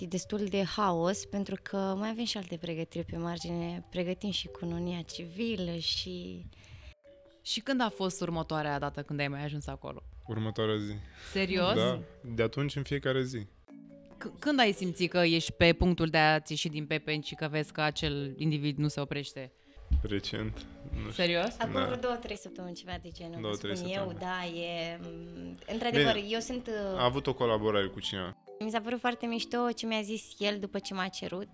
e destul de haos pentru că mai avem și alte pregătiri pe margine. Pregătim și cununia civilă și... Și când a fost următoarea dată când ai mai ajuns acolo? Următoarea zi. Serios? Da, de atunci în fiecare zi. C- când ai simțit că ești pe punctul de a-ți ieși din pepen și că vezi că acel individ nu se oprește? Recent. Nu Serios? Acum da. vreo două, trei săptămâni, ceva de genul. Două, trei spun eu, da, e... Într-adevăr, Bine, eu sunt... A avut o colaborare cu cineva. Mi s-a părut foarte mișto ce mi-a zis el după ce m-a cerut,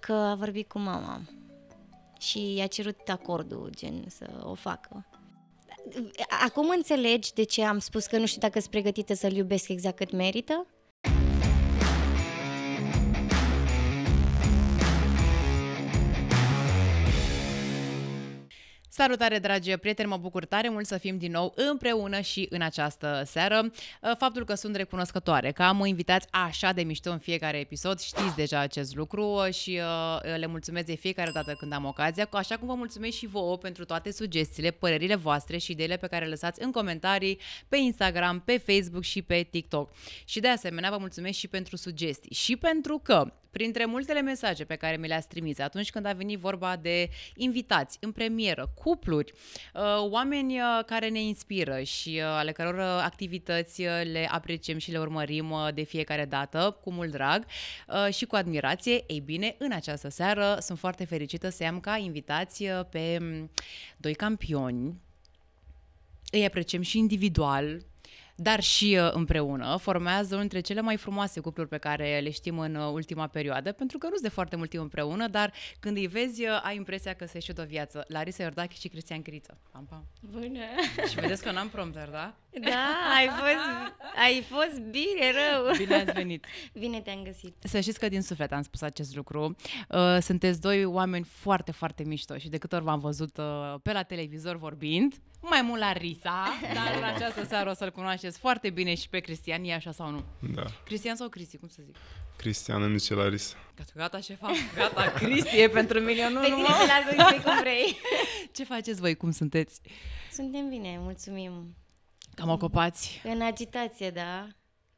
că a vorbit cu mama și i-a cerut acordul, gen, să o facă. Acum înțelegi de ce am spus că nu știu dacă sunt pregătită să-l iubesc exact cât merită? Salutare, dragi prieteni, mă bucur tare mult să fim din nou împreună și în această seară. Uh, faptul că sunt recunoscătoare, că am invitați așa de mișto în fiecare episod, știți deja acest lucru uh, și uh, le mulțumesc de fiecare dată când am ocazia, așa cum vă mulțumesc și vouă pentru toate sugestiile, părerile voastre și ideile pe care le lăsați în comentarii, pe Instagram, pe Facebook și pe TikTok. Și de asemenea, vă mulțumesc și pentru sugestii și pentru că Printre multele mesaje pe care mi le-ați trimis atunci când a venit vorba de invitați în premieră, cupluri, uh, oameni uh, care ne inspiră și uh, ale căror activități le apreciem și le urmărim de fiecare dată cu mult drag și cu admirație, ei bine, în această seară sunt foarte fericită să am ca invitați pe mm, doi campioni îi apreciem și individual, dar și uh, împreună, formează unul dintre cele mai frumoase cupluri pe care le știm în uh, ultima perioadă, pentru că nu sunt de foarte mult timp împreună, dar când îi vezi, uh, ai impresia că se știu de o viață. Larisa Iordache și Cristian Criță. Pam, pam. Bună! Și vedeți că n-am prompter, da? Da, ai fost, ai fost bine, rău. Bine ați venit. Bine te-am găsit. Să știți că din suflet am spus acest lucru. Sunteți doi oameni foarte, foarte mișto și de câte ori v-am văzut pe la televizor vorbind, mai mult la Risa, dar în această seară o să-l cunoașteți foarte bine și pe Cristian, e așa sau nu? Da. Cristian sau Cristi, cum să zic? Cristian îmi zice la Risa. Gata, gata, șefa, gata, Cristi e pentru mine, nu, pe nu, tine te las cum vrei. Ce faceți voi, cum sunteți? Suntem bine, mulțumim. Cam ocupați? În agitație, da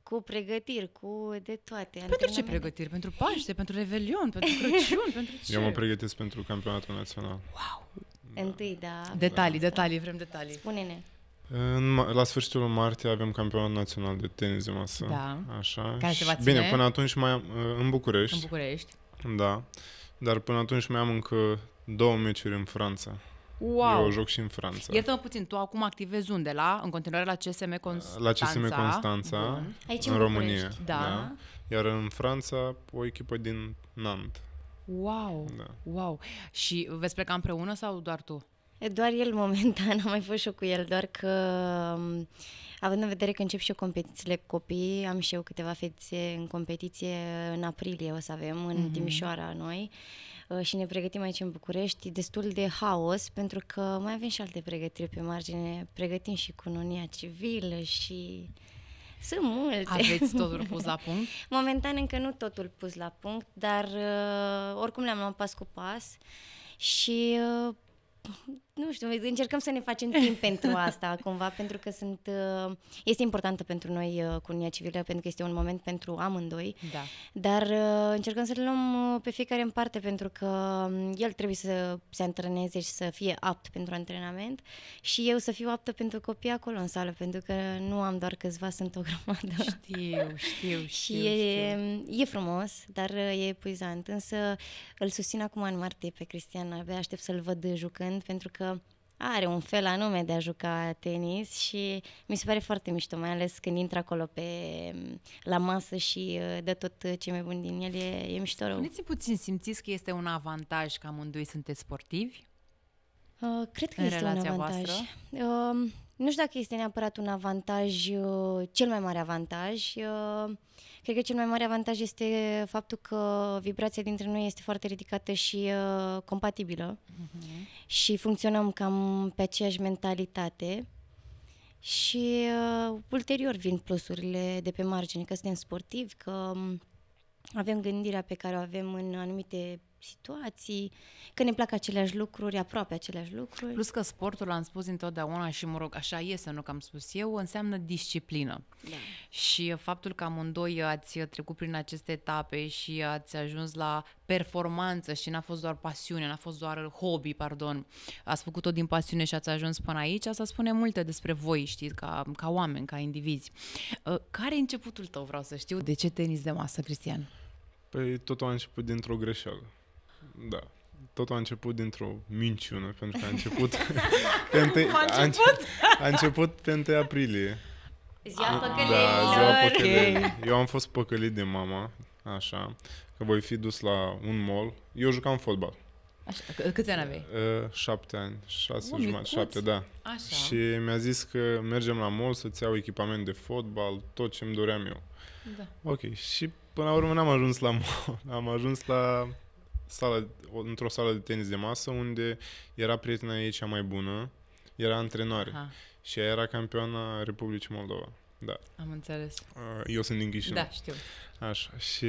cu pregătiri, cu de toate. Pentru adică ce pregătiri? Pentru Paște, pentru Revelion, pentru Crăciun, pentru ce? Eu mă pregătesc pentru campionatul național. Wow! Da. Întâi, da. Detalii, detalii, vrem detalii. Spune-ne. În, la sfârșitul martie avem campionat național de tenis de masă. Da. Așa. Care se va ține? Bine, până atunci mai am, uh, în București. În București. Da. Dar până atunci mai am încă două meciuri în Franța. Wow. Eu joc și în Franța. iertă mă puțin, tu acum activezi unde? La, în continuare la CSM Constanța? La CSM Constanța, Bun. Aici în, în România. Da. da. Iar în Franța, o echipă din Nantes. Wow! Da. Wow! Și veți pleca împreună sau doar tu? Doar el momentan, am mai fost și eu cu el, doar că um, având în vedere că încep și eu competițiile cu copii, am și eu câteva fețe în competiție în aprilie o să avem, în mm-hmm. Timișoara noi uh, și ne pregătim aici în București destul de haos pentru că mai avem și alte pregătiri pe margine, pregătim și cununia civilă și sunt multe. Aveți totul pus la punct? Momentan încă nu totul pus la punct, dar uh, oricum le-am luat pas cu pas și uh, nu știu, încercăm să ne facem timp pentru asta, cumva, pentru că sunt, uh, este importantă pentru noi uh, cunia civilă, pentru că este un moment pentru amândoi, da. dar uh, încercăm să le luăm pe fiecare în parte, pentru că um, el trebuie să se antreneze și să fie apt pentru antrenament și eu să fiu aptă pentru copii acolo în sală, pentru că nu am doar câțiva, sunt o grămadă. Știu, știu, știu. și e, știu. e frumos, dar e epuizant, însă îl susțin acum în martie pe Cristian, abia aștept să-l văd jucând, pentru că că are un fel anume de a juca tenis și mi se pare foarte mișto, mai ales când intră acolo pe, la masă și uh, dă tot ce mai bun din el, e, e mișto rău. Spuneți-mi puțin, simțiți că este un avantaj că amândoi sunteți sportivi? Uh, cred că în este un avantaj. Uh, nu știu dacă este neapărat un avantaj, uh, cel mai mare avantaj. Uh, cred că cel mai mare avantaj este faptul că vibrația dintre noi este foarte ridicată și uh, compatibilă uh-huh. și funcționăm cam pe aceeași mentalitate. Și uh, ulterior vin plusurile de pe margine, că suntem sportivi, că um, avem gândirea pe care o avem în anumite situații, că ne plac aceleași lucruri, aproape aceleași lucruri. Plus că sportul, am spus întotdeauna și mă rog, așa este, nu că am spus eu, înseamnă disciplină. Da. Și faptul că amândoi ați trecut prin aceste etape și ați ajuns la performanță și n-a fost doar pasiune, n-a fost doar hobby, pardon, ați făcut-o din pasiune și ați ajuns până aici, asta spune multe despre voi, știți, ca, ca oameni, ca indivizi. Uh, care e începutul tău, vreau să știu? De ce tenis de masă, Cristian? Păi totul a început dintr-o greșeală. Da. Totul a început dintr-o minciună, pentru că a început... pe început? a, început? a început pe 1 aprilie. Ziua păcălilor! Da, ziua okay. Eu am fost păcălit de mama, așa, că voi fi dus la un mall. Eu jucam fotbal. Așa, câți ani aveai? Uh, șapte ani, șase Bun, jumătate, șapte, da. Așa. Și mi-a zis că mergem la mall să-ți iau echipament de fotbal, tot ce-mi doream eu. Da. Ok, și până la urmă n-am ajuns la mall, am ajuns la sală, într-o sală de tenis de masă unde era prietena ei cea mai bună, era antrenoare Aha. și ea era campioana Republicii Moldova. Da. Am înțeles. Eu sunt din Chișinău. Da, știu. Așa. Și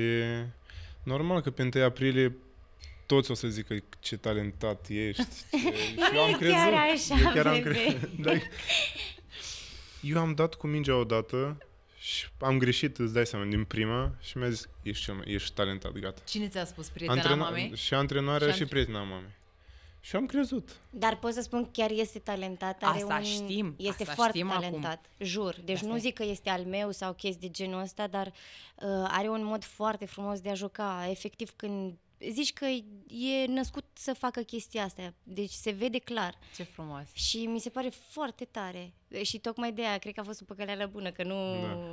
normal că pe 1 aprilie toți o să zică ce talentat ești. Ce... și eu am crezut. Chiar așa, eu chiar am crezut. Da. Eu am dat cu mingea odată și am greșit, îți dai seama, din prima și mi-a zis, ești, cel mai, ești talentat, gata. Cine ți-a spus prietena Antrena- mamei? Și antrenoarea și, și prietena mamei. Și am crezut. Dar pot să spun că chiar este talentat. Are asta un... știm. Este asta foarte știm talentat. Acum. Jur. Deci asta nu zic că este al meu sau chestii de genul ăsta, dar uh, are un mod foarte frumos de a juca. Efectiv, când zici că e născut să facă chestia asta, deci se vede clar. Ce frumos! Și mi se pare foarte tare. Și tocmai de aia, cred că a fost o păcăleală bună, că nu...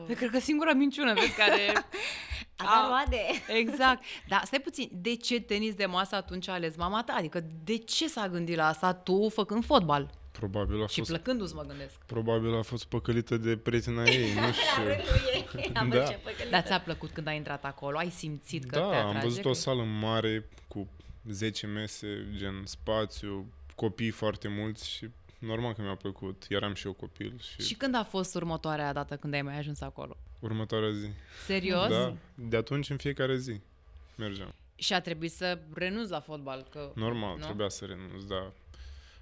Da. cred că singura minciună, vezi, care... a dat roade! exact! Dar stai puțin, de ce tenis de masă atunci a ales mama ta? Adică de ce s-a gândit la asta tu făcând fotbal? Probabil a și fost... plăcându-ți mă gândesc. Probabil a fost păcălită de prietena ei, nu știu. Am da. Dar ți-a plăcut când ai intrat acolo? Ai simțit că Da, am văzut că... o sală mare cu 10 mese, gen spațiu, copii foarte mulți și normal că mi-a plăcut. Eram și eu copil. Și, și când a fost următoarea dată când ai mai ajuns acolo? Următoarea zi. Serios? Da. De atunci în fiecare zi mergeam. Și a trebuit să renunți la fotbal? Că... Normal, nu? trebuia să renunț, da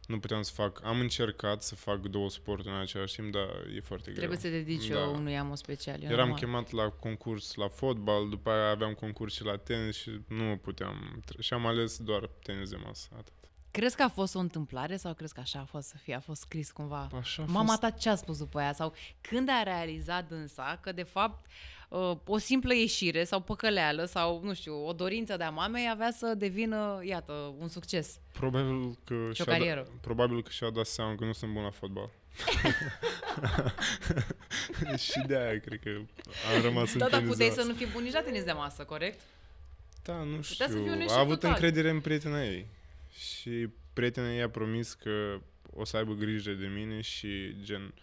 nu puteam să fac. Am încercat să fac două sporturi în același timp, dar e foarte Trebuie greu. Trebuie să dedici da. unui amo special. Eu Eram chemat la concurs la fotbal, după aia aveam concurs și la tenis și nu puteam. Și am ales doar tenis de masă, atât. Crezi că a fost o întâmplare sau crezi că așa a fost să fie? A fost scris cumva? Așa a Mama fost... ta ce a spus după aia? Sau când a realizat dânsa că de fapt uh, uh, o simplă ieșire sau păcăleală sau, nu știu, o dorință de-a mamei avea să devină, iată, un succes. Probabil că, și-a, da, probabil că și-a dat seama că nu sunt bun la fotbal. și de-aia cred că am rămas Da, dar puteai să nu fii bun nici la tenis de masă, corect? Da, nu știu. A avut total. încredere în prietena ei. Și prietena ei a promis că o să aibă grijă de mine și gen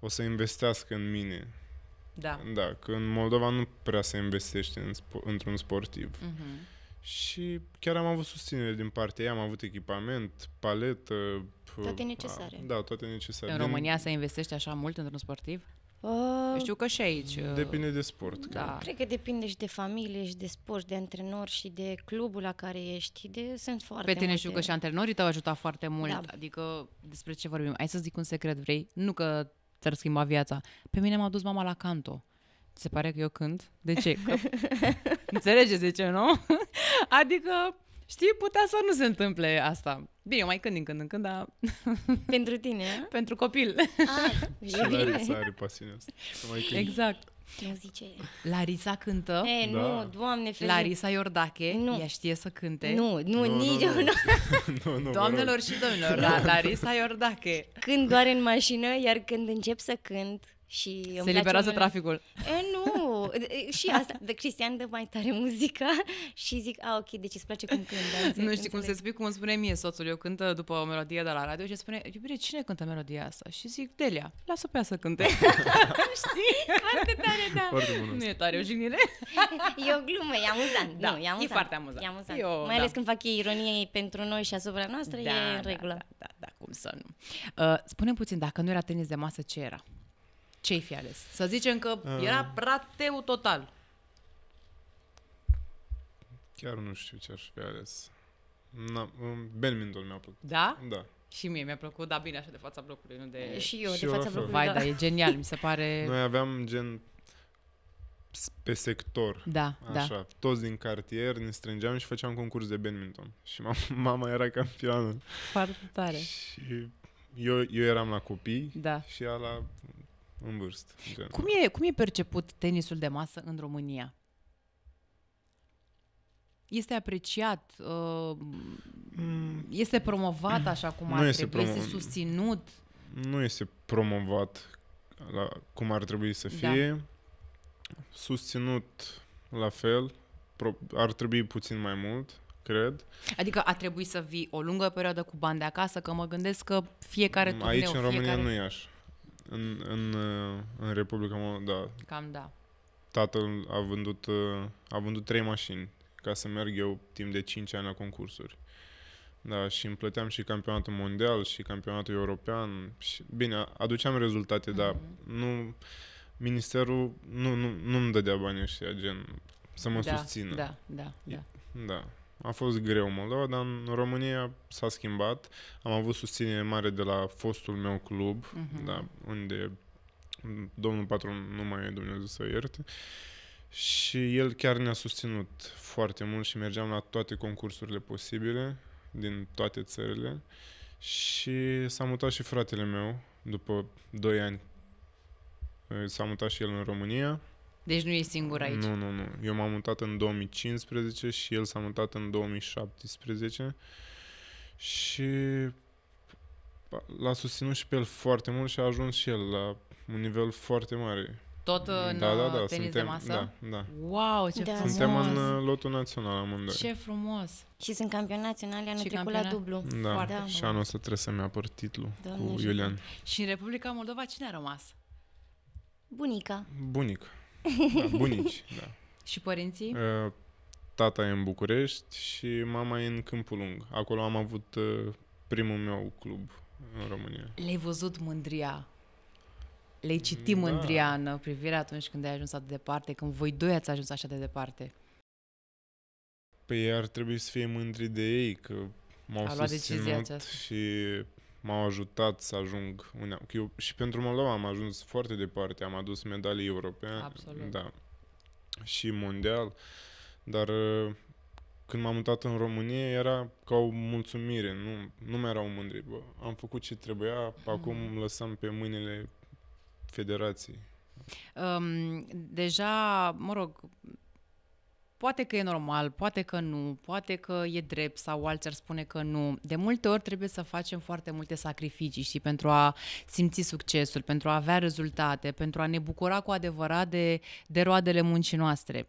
o să investească în mine da. Da, că în Moldova nu prea se investește în spo- într-un sportiv. Uh-huh. Și chiar am avut susținere din partea ei, am avut echipament, paletă. Toate necesare. A, da, toate necesare. În din... România se investește așa mult într-un sportiv? Uh, Știu că și aici. Uh, depinde de sport. Da. Cred. cred că depinde și de familie, și de sport, de antrenor, și de clubul la care ești. De, sunt foarte Pe tine multe. știu că și antrenorii te-au ajutat foarte mult. Da. Adică despre ce vorbim? Hai să zic un secret, vrei? Nu că ți-ar schimba viața. Pe mine m-a dus mama la canto. Ți se pare că eu cânt? De ce? Că... Înțelegeți de ce, nu? adică, știi, putea să nu se întâmple asta. Bine, eu mai când din când în când, dar... Pentru tine? Pentru copil. Ah, și la are pasiunea asta. Mai Exact zice. Larisa cântă. E, da. nu, doamne ferește. Larisa Iordache, nu. ea știe să cânte. Nu, nu, nu nici nu, nu. nu, Doamnelor și domnilor, Larisa Iordache. Când doar în mașină, iar când încep să cânt, și Se liberează mai... traficul. E, nu, și asta, de Cristian dă mai tare muzica și zic, a, ok, deci îți place cum cântă. Nu știu cum să spui, cum îmi spune mie soțul, eu cântă după o melodie de la radio și spune, iubire, cine cântă melodia asta? Și zic, Delia, lasă pe ea să cânte. știi? Foarte tare, da. Foarte Nu e tare o jignire? e o glumă, e amuzant. Da, nu, e amuzant. E foarte amuzant. E amuzant. Eu, mai da. ales când fac ei ironie pentru noi și asupra noastră, da, e în da, regulă. Da, da, da, cum să nu. Uh, spune puțin, dacă nu era tenis de masă, ce era? ce-ai fi ales? Să zicem că ah. era rateu total. Chiar nu știu ce aș fi ales. Na, um, Badminton mi-a plăcut. Da? Da. Și mie mi-a plăcut, dar bine așa de fața blocului, nu de... Și eu, și de fața blocului, Vai, da. e genial, mi se pare... Noi aveam gen pe sector. Da, da. așa, da. Toți din cartier ne strângeam și făceam concurs de badminton. Și mama, mama era campioană. Foarte tare. Și eu, eu eram la copii da. și ea la în vârstă. Cum, e, cum e perceput tenisul de masă în România? Este apreciat, uh, mm. este promovat așa cum ar nu este trebui, promo- este susținut. Nu este promovat la cum ar trebui să da. fie, da. susținut la fel, ar trebui puțin mai mult, cred. Adică a trebuit să vii o lungă perioadă cu bani de acasă, că mă gândesc că fiecare mm, turneu, Aici în România fiecare... nu e așa. În, în, uh, în Republica Moldova, da. Cam da. Tatăl a vândut, uh, a vândut trei mașini ca să merg eu timp de 5 ani la concursuri. Da, și îmi plăteam și campionatul mondial și campionatul european. Și, bine, aduceam rezultate, mm-hmm. dar mhm. nu... Ministerul nu, nu, nu îmi dădea banii ăștia, gen, să mă da, susțină. Da, da, da. da a fost greu Moldova, dar în România s-a schimbat. Am avut susținere mare de la fostul meu club, uh-huh. da, unde domnul patron nu mai e Dumnezeu să ierte. Și el chiar ne-a susținut foarte mult și mergeam la toate concursurile posibile din toate țările. Și s-a mutat și fratele meu după 2 ani. S-a mutat și el în România deci nu e singur aici. Nu, nu, nu. Eu m-am mutat în 2015 și el s-a mutat în 2017 și l-a susținut și pe el foarte mult și a ajuns și el la un nivel foarte mare. Tot da, în da, da, da, tenis suntem, de masă? Da, da. Wow, ce da. frumos! Suntem în uh, lotul național amândoi. Ce frumos! Și sunt campion național anul trecut la dublu. Da, Foarte da. și anul ăsta trebuie să-mi apăr titlul Doamne cu Iulian. Și în Republica Moldova cine a rămas? Bunica. bunica da, bunici, da. Și părinții? Uh, tata e în București și mama e în Câmpul Lung. Acolo am avut uh, primul meu club în România. Le-ai văzut mândria le-ai citit da. mândria în uh, privire atunci când ai ajuns atât de departe, când voi doi ați ajuns așa de departe? Păi ei ar trebui să fie mândri de ei, că m-au A luat susținut și m-au ajutat să ajung unde eu, și pentru Moldova am ajuns foarte departe, am adus medalii europene, da, și mondial, dar uh, când m-am mutat în România era ca o mulțumire, nu, nu mai erau mândri, bă, am făcut ce trebuia, acum mm. lăsăm pe mâinile federației. Um, deja, mă rog, poate că e normal, poate că nu, poate că e drept sau alții ar spune că nu. De multe ori trebuie să facem foarte multe sacrificii și pentru a simți succesul, pentru a avea rezultate, pentru a ne bucura cu adevărat de, de roadele muncii noastre.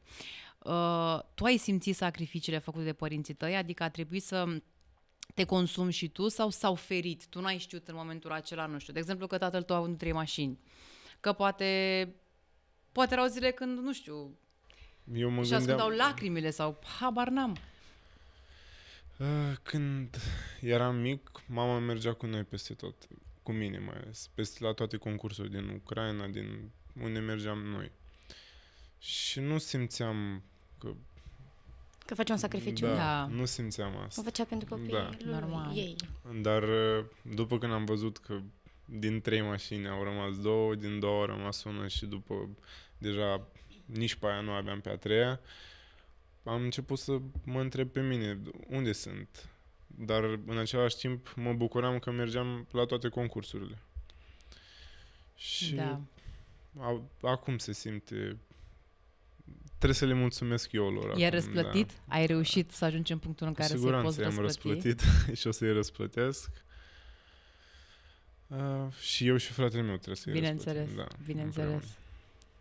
Uh, tu ai simțit sacrificiile făcute de părinții tăi, adică a trebuit să te consumi și tu sau s-au ferit? Tu n-ai știut în momentul acela, nu știu, de exemplu că tatăl tău a avut trei mașini, că poate, poate erau zile când, nu știu, eu mă și gândeam... ascundeau lacrimile sau habar n-am. Ah, când eram mic, mama mergea cu noi peste tot, cu mine mai ales, peste la toate concursurile din Ucraina, din unde mergeam noi. Și nu simțeam că... Că făcea un sacrificiu? Da, da. nu simțeam asta. O făcea pentru copiii da. Normal. ei. Dar uh, după când am văzut că din trei mașini au rămas două, din două au rămas una și după deja nici pe aia nu aveam pe a treia, am început să mă întreb pe mine unde sunt. Dar în același timp mă bucuram că mergeam la toate concursurile. Și da. a, acum se simte trebuie să le mulțumesc eu lor. I-ai da. răsplătit? Da. Ai reușit să ajungi în punctul în care să-i poți răsplăti? am răsplătit și o să-i răsplătesc. Uh, și eu și fratele meu trebuie să-i Bineînțeles, răsplătim, da, bineînțeles. Împreună.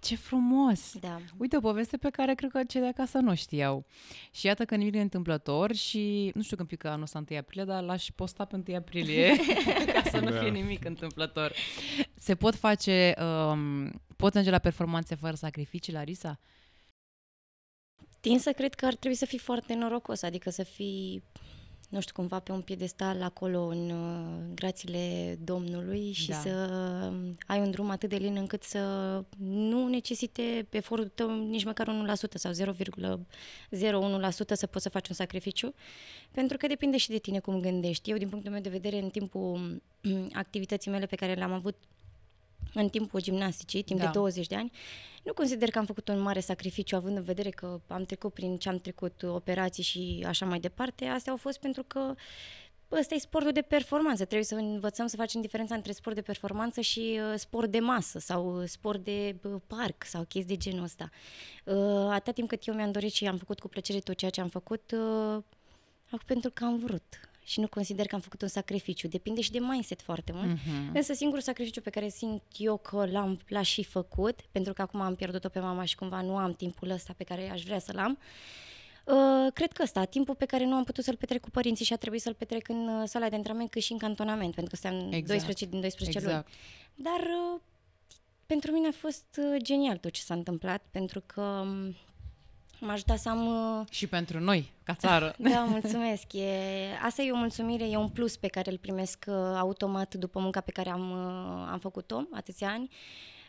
Ce frumos! Da. Uite, o poveste pe care cred că cei de acasă nu știau. Și iată că nimic e întâmplător și nu știu când pică anul ăsta 1 aprilie, dar l-aș posta pe 1 aprilie ca să nu da. fie nimic întâmplător. Se pot face, um, pot merge la performanțe fără sacrificii, Larisa? Tin să cred că ar trebui să fii foarte norocos, adică să fii nu știu, cumva pe un piedestal acolo în uh, grațiile Domnului și da. să uh, ai un drum atât de lin încât să nu necesite efortul tău nici măcar 1% sau 0,01% să poți să faci un sacrificiu, pentru că depinde și de tine cum gândești. Eu, din punctul meu de vedere, în timpul activității mele pe care le-am avut în timpul gimnasticii, timp da. de 20 de ani, nu consider că am făcut un mare sacrificiu, având în vedere că am trecut prin ce am trecut, operații și așa mai departe. Astea au fost pentru că ăsta e sportul de performanță. Trebuie să învățăm să facem diferența între sport de performanță și uh, sport de masă sau uh, sport de uh, parc sau chestii de genul ăsta. atâta timp cât eu mi-am dorit și am făcut cu plăcere tot ceea ce am făcut, pentru că am vrut și nu consider că am făcut un sacrificiu. Depinde și de mindset foarte mult. Uh-huh. Însă singurul sacrificiu pe care simt eu că l-am, l-aș făcut, pentru că acum am pierdut-o pe mama și cumva nu am timpul ăsta pe care aș vrea să-l am, Uh, cred că ăsta, timpul pe care nu am putut să-l petrec cu părinții și a trebuit să-l petrec în uh, sala de antrenament, cât și în cantonament, pentru că stăteam exact. 12 din 12 exact. luni. Dar uh, pentru mine a fost uh, genial tot ce s-a întâmplat, pentru că um, m-a ajutat da să am... Și pentru noi, ca țară. da, mulțumesc. E, asta e o mulțumire, e un plus pe care îl primesc uh, automat după munca pe care am, uh, am făcut-o atâția ani.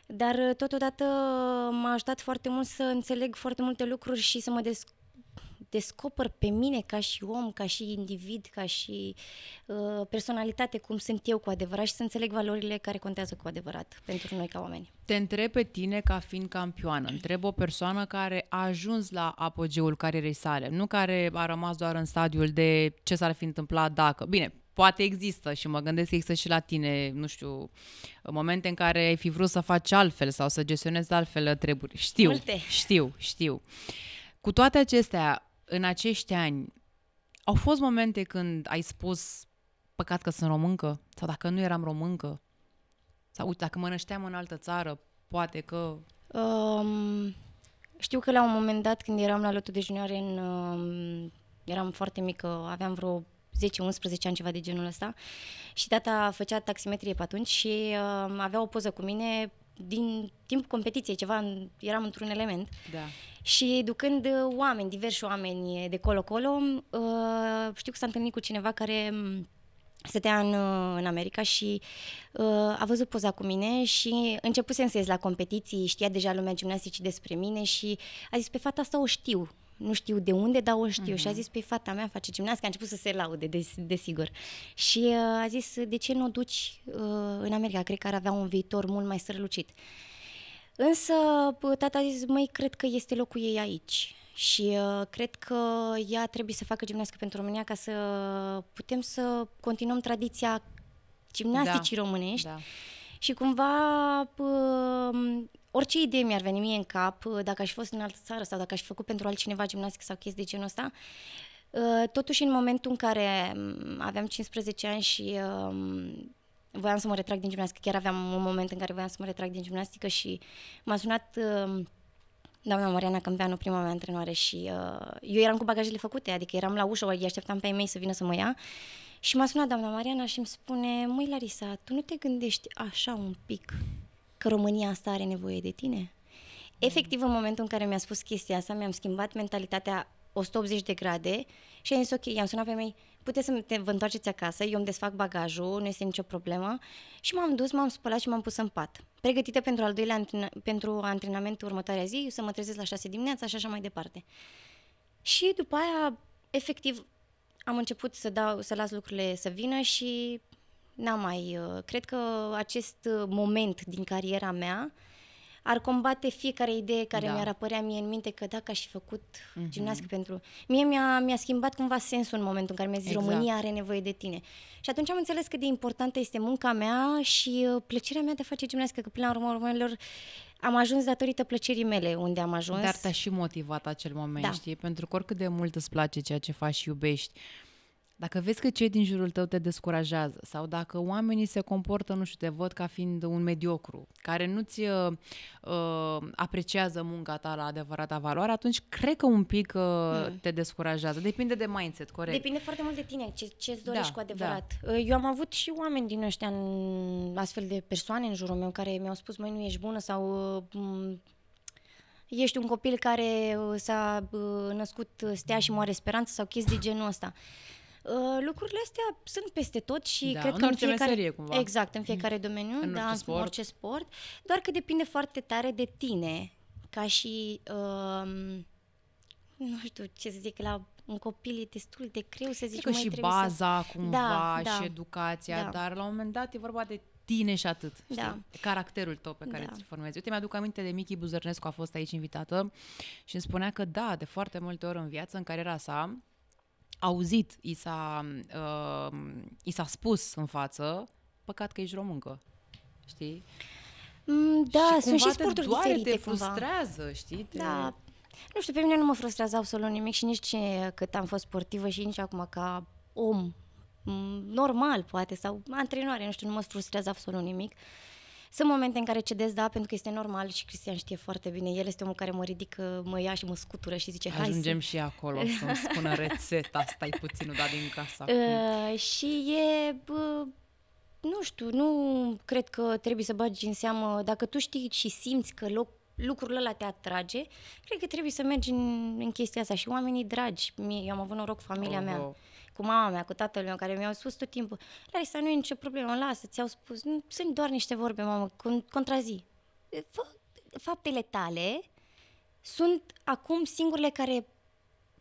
Dar uh, totodată m-a ajutat foarte mult să înțeleg foarte multe lucruri și să mă desc descoper pe mine ca și om, ca și individ, ca și uh, personalitate, cum sunt eu cu adevărat și să înțeleg valorile care contează cu adevărat pentru noi ca oameni. Te întreb pe tine ca fiind campioană, întreb o persoană care a ajuns la apogeul carierei sale, nu care a rămas doar în stadiul de ce s-ar fi întâmplat dacă. Bine, poate există și mă gândesc că există și la tine, nu știu, momente în care ai fi vrut să faci altfel sau să gestionezi altfel treburi. Știu, Multe. știu, știu. Cu toate acestea, în acești ani, au fost momente când ai spus păcat că sunt româncă sau dacă nu eram româncă sau uite, dacă mă nășteam în altă țară, poate că... Um, știu că la un moment dat când eram la lotul de junioare în... Um, eram foarte mică, aveam vreo 10-11 ani, ceva de genul ăsta. Și tata făcea taximetrie pe atunci și uh, avea o poză cu mine din timp competiției ceva, eram într-un element da. și ducând uh, oameni, diversi oameni de colo-colo, uh, știu că s-a întâlnit cu cineva care mm, stătea în, uh, în America și uh, a văzut poza cu mine și începusem să ies la competiții, știa deja lumea gimnasticii despre mine și a zis, pe fata asta o știu, nu știu de unde, dar o știu. Uh-huh. Și a mhm. zis, pe păi, fata mea face gimnastică, a început să se laude, desigur. De Și uh, a zis, de ce nu o duci uh, în America? Cred că ar avea un viitor mult mai strălucit. Însă uh, tata a zis, măi, cred că este locul ei aici. Și uh, cred că ea trebuie să facă gimnastică pentru România ca să putem să continuăm tradiția gimnasticii da. românești. Da. Și cumva uh, orice idee mi-ar veni mie în cap, uh, dacă aș fi fost în altă țară sau dacă aș fi făcut pentru altcineva gimnastică sau chestii de genul ăsta, uh, totuși în momentul în care mm, aveam 15 ani și um, voiam să mă retrag din gimnastică, chiar aveam un moment în care voiam să mă retrag din gimnastică și m-a sunat um, doamna Mariana Câmpeanu, prima mea antrenoare și uh, eu eram cu bagajele făcute, adică eram la ușă, îi așteptam pe ei mei să vină să mă ia și m-a sunat doamna Mariana și îmi spune, măi Larisa, tu nu te gândești așa un pic că România asta are nevoie de tine? Efectiv, în momentul în care mi-a spus chestia asta, mi-am schimbat mentalitatea 180 de grade și am zis, ok, i-am sunat pe mei, puteți să te, vă întoarceți acasă, eu îmi desfac bagajul, nu este nicio problemă. Și m-am dus, m-am spălat și m-am pus în pat. Pregătită pentru al doilea antrena- pentru antrenamentul următoarea zi, eu să mă trezesc la 6 dimineața și așa mai departe. Și după aia, efectiv, am început să, dau, să las lucrurile să vină și n-am mai... Uh, cred că acest uh, moment din cariera mea ar combate fiecare idee care da. mi-ar apărea mie în minte că dacă aș fi făcut mm-hmm. gimnastică pentru... Mie mi-a, mi-a schimbat cumva sensul în momentul în care mi-a zis exact. România are nevoie de tine. Și atunci am înțeles cât de importantă este munca mea și uh, plăcerea mea de a face gimnastică, că până la urmă urmărilor am ajuns datorită plăcerii mele unde am ajuns. Dar te-a și motivat acel moment, da. știi? Pentru că oricât de mult îți place ceea ce faci și iubești, dacă vezi că cei din jurul tău te descurajează sau dacă oamenii se comportă, nu știu, te văd ca fiind un mediocru, care nu-ți uh, uh apreciază munca ta la adevărata valoare, atunci cred că un pic uh, mm. te descurajează. Depinde de mindset, corect. Depinde foarte mult de tine, ce, ce dorești da, cu da. adevărat. Da. Eu am avut și oameni din ăștia, astfel de persoane în jurul meu, care mi-au spus, măi, nu ești bună sau... Uh, ești un copil care uh, s-a născut stea și moare speranță sau chestii de genul ăsta. Uh, Uh, lucrurile astea sunt peste tot și da, cred că în fiecare, meserie, cumva. Exact, în fiecare mm. domeniu, în da, orice sport. în orice sport, doar că depinde foarte tare de tine, ca și, uh, nu știu ce să zic, la un copil e destul de greu să zici... Cred că și baza să... cumva da, da, și educația, da. dar la un moment dat e vorba de tine și atât. Știi? Da. Caracterul tău pe care da. ți-l formezi. Uite, mi-aduc aminte de Michi Buzărnescu, a fost aici invitată și îmi spunea că da, de foarte multe ori în viață, în cariera sa, auzit, i s-a, uh, i s-a spus în față, păcat că ești româncă, știi? Mm, da, și sunt și sporturi doare, diferite, te frustrează, cumva. știi? Te... Da. Nu știu, pe mine nu mă frustrează absolut nimic și nici ce, cât am fost sportivă și nici acum ca om mm, normal, poate, sau antrenoare, nu știu, nu mă frustrează absolut nimic. Uh, sunt momente în care cedez, da, pentru că este normal și Cristian știe foarte bine. El este omul care mă ridică, mă ia și mă scutură și zice, hai Ajungem și acolo să-mi spună rețeta, stai puțin, da, din casa. Uh, și e... Bă, nu știu, nu cred că trebuie să bagi în seamă, dacă tu știi și simți că loc, lucrurile ăla te atrage, cred că trebuie să mergi în, în chestia asta și oamenii dragi. Mie, eu am avut noroc, familia oh, mea. Oh cu mama mea, cu tatăl meu, care mi-au spus tot timpul, Larisa, nu e nicio problemă, lasă, ți-au spus, sunt doar niște vorbe, mamă, contrazi. faptele tale sunt acum singurele care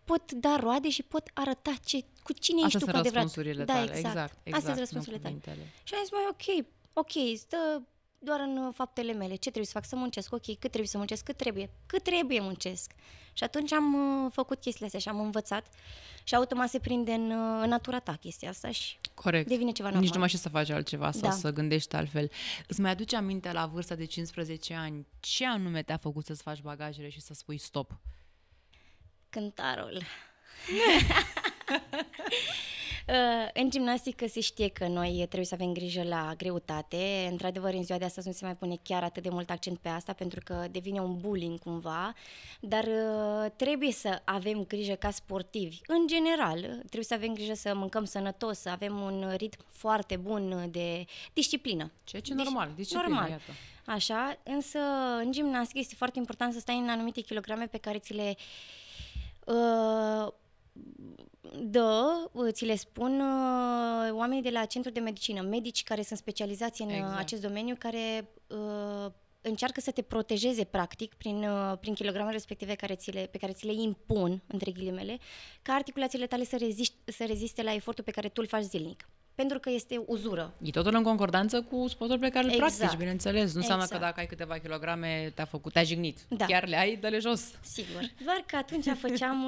pot da roade și pot arăta ce, cu cine Asta ești tu cu adevărat. răspunsurile da, tale, da, exact. exact, exact Astea sunt exact, răspunsurile tale. Și am zis, mai ok, ok, stă doar în uh, faptele mele. Ce trebuie să fac? Să muncesc, ok, cât trebuie să muncesc, cât trebuie, cât trebuie muncesc. Și atunci am uh, făcut chestiile astea și am învățat și automat se prinde în, uh, în natura ta chestia asta și Corect. devine ceva normal. Nici nu mai știi să faci altceva sau da. să gândești altfel. Îți mai aduce aminte la vârsta de 15 ani ce anume te-a făcut să-ți faci bagajele și să spui stop? Cântarul. În gimnastică se știe că noi trebuie să avem grijă la greutate. Într-adevăr, în ziua de astăzi nu se mai pune chiar atât de mult accent pe asta, pentru că devine un bullying cumva, dar uh, trebuie să avem grijă ca sportivi. În general, trebuie să avem grijă să mâncăm sănătos, să avem un ritm foarte bun de disciplină. Ceea ce e normal, deci, disciplină, normal. iată. Așa, însă în gimnastică este foarte important să stai în anumite kilograme pe care ți le uh, da, ți le spun uh, oamenii de la centru de medicină, medici care sunt specializați în uh, exact. acest domeniu, care uh, încearcă să te protejeze practic prin, uh, prin kilogramele respective care ți le, pe care ți le impun, între ghilimele, ca articulațiile tale să, rezist, să reziste la efortul pe care tu îl faci zilnic pentru că este uzură. E totul în concordanță cu sportul pe care îl exact. practici, bineînțeles. Nu exact. înseamnă că exact. dacă ai câteva kilograme te-a făcut, te-a jignit. Da. Chiar le ai, dă-le jos. Sigur. Doar că atunci făceam,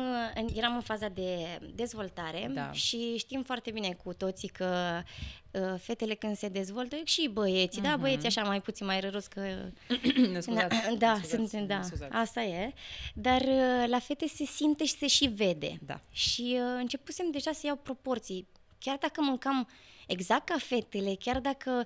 eram în faza de dezvoltare da. și știm foarte bine cu toții că ă, fetele când se dezvoltă și băieții, uh-huh. da, mhm. băieții așa mai puțin mai răros că... ne scuzați, da, da ne scuzați, sunt, da, asta e. Dar ă, la fete se simte și se și vede. Da. Și uh, începusem deja să iau proporții Chiar dacă mâncam exact ca fetele, chiar dacă...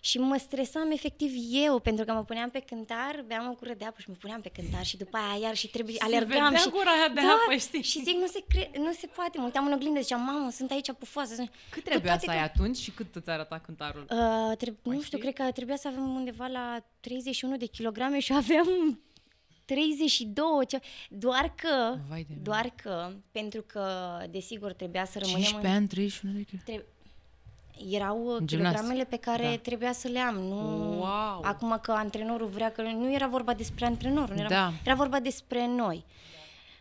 Și mă stresam efectiv eu, pentru că mă puneam pe cântar, beam o cură de apă și mă puneam pe cântar și după aia iar și trebuie, alergam și... gura aia de da, apă, știi? Și zic, nu se, cre- nu se poate, mă uitam în oglindă, ziceam, mamă, sunt aici pufoasă. Cât trebuia să ai că... atunci și cât îți arăta cântarul? Uh, trebu- nu știu, cred că trebuia să avem undeva la 31 de kilograme și aveam 32, doar că, Vai doar că, pentru că, desigur, trebuia să rămânem 15 în... ani, 31 de kg. Tre... Erau uh, kilogramele pe care da. trebuia să le am. Nu... Wow. Acum că antrenorul vrea că... Nu era vorba despre antrenor, nu era, da. era vorba despre noi.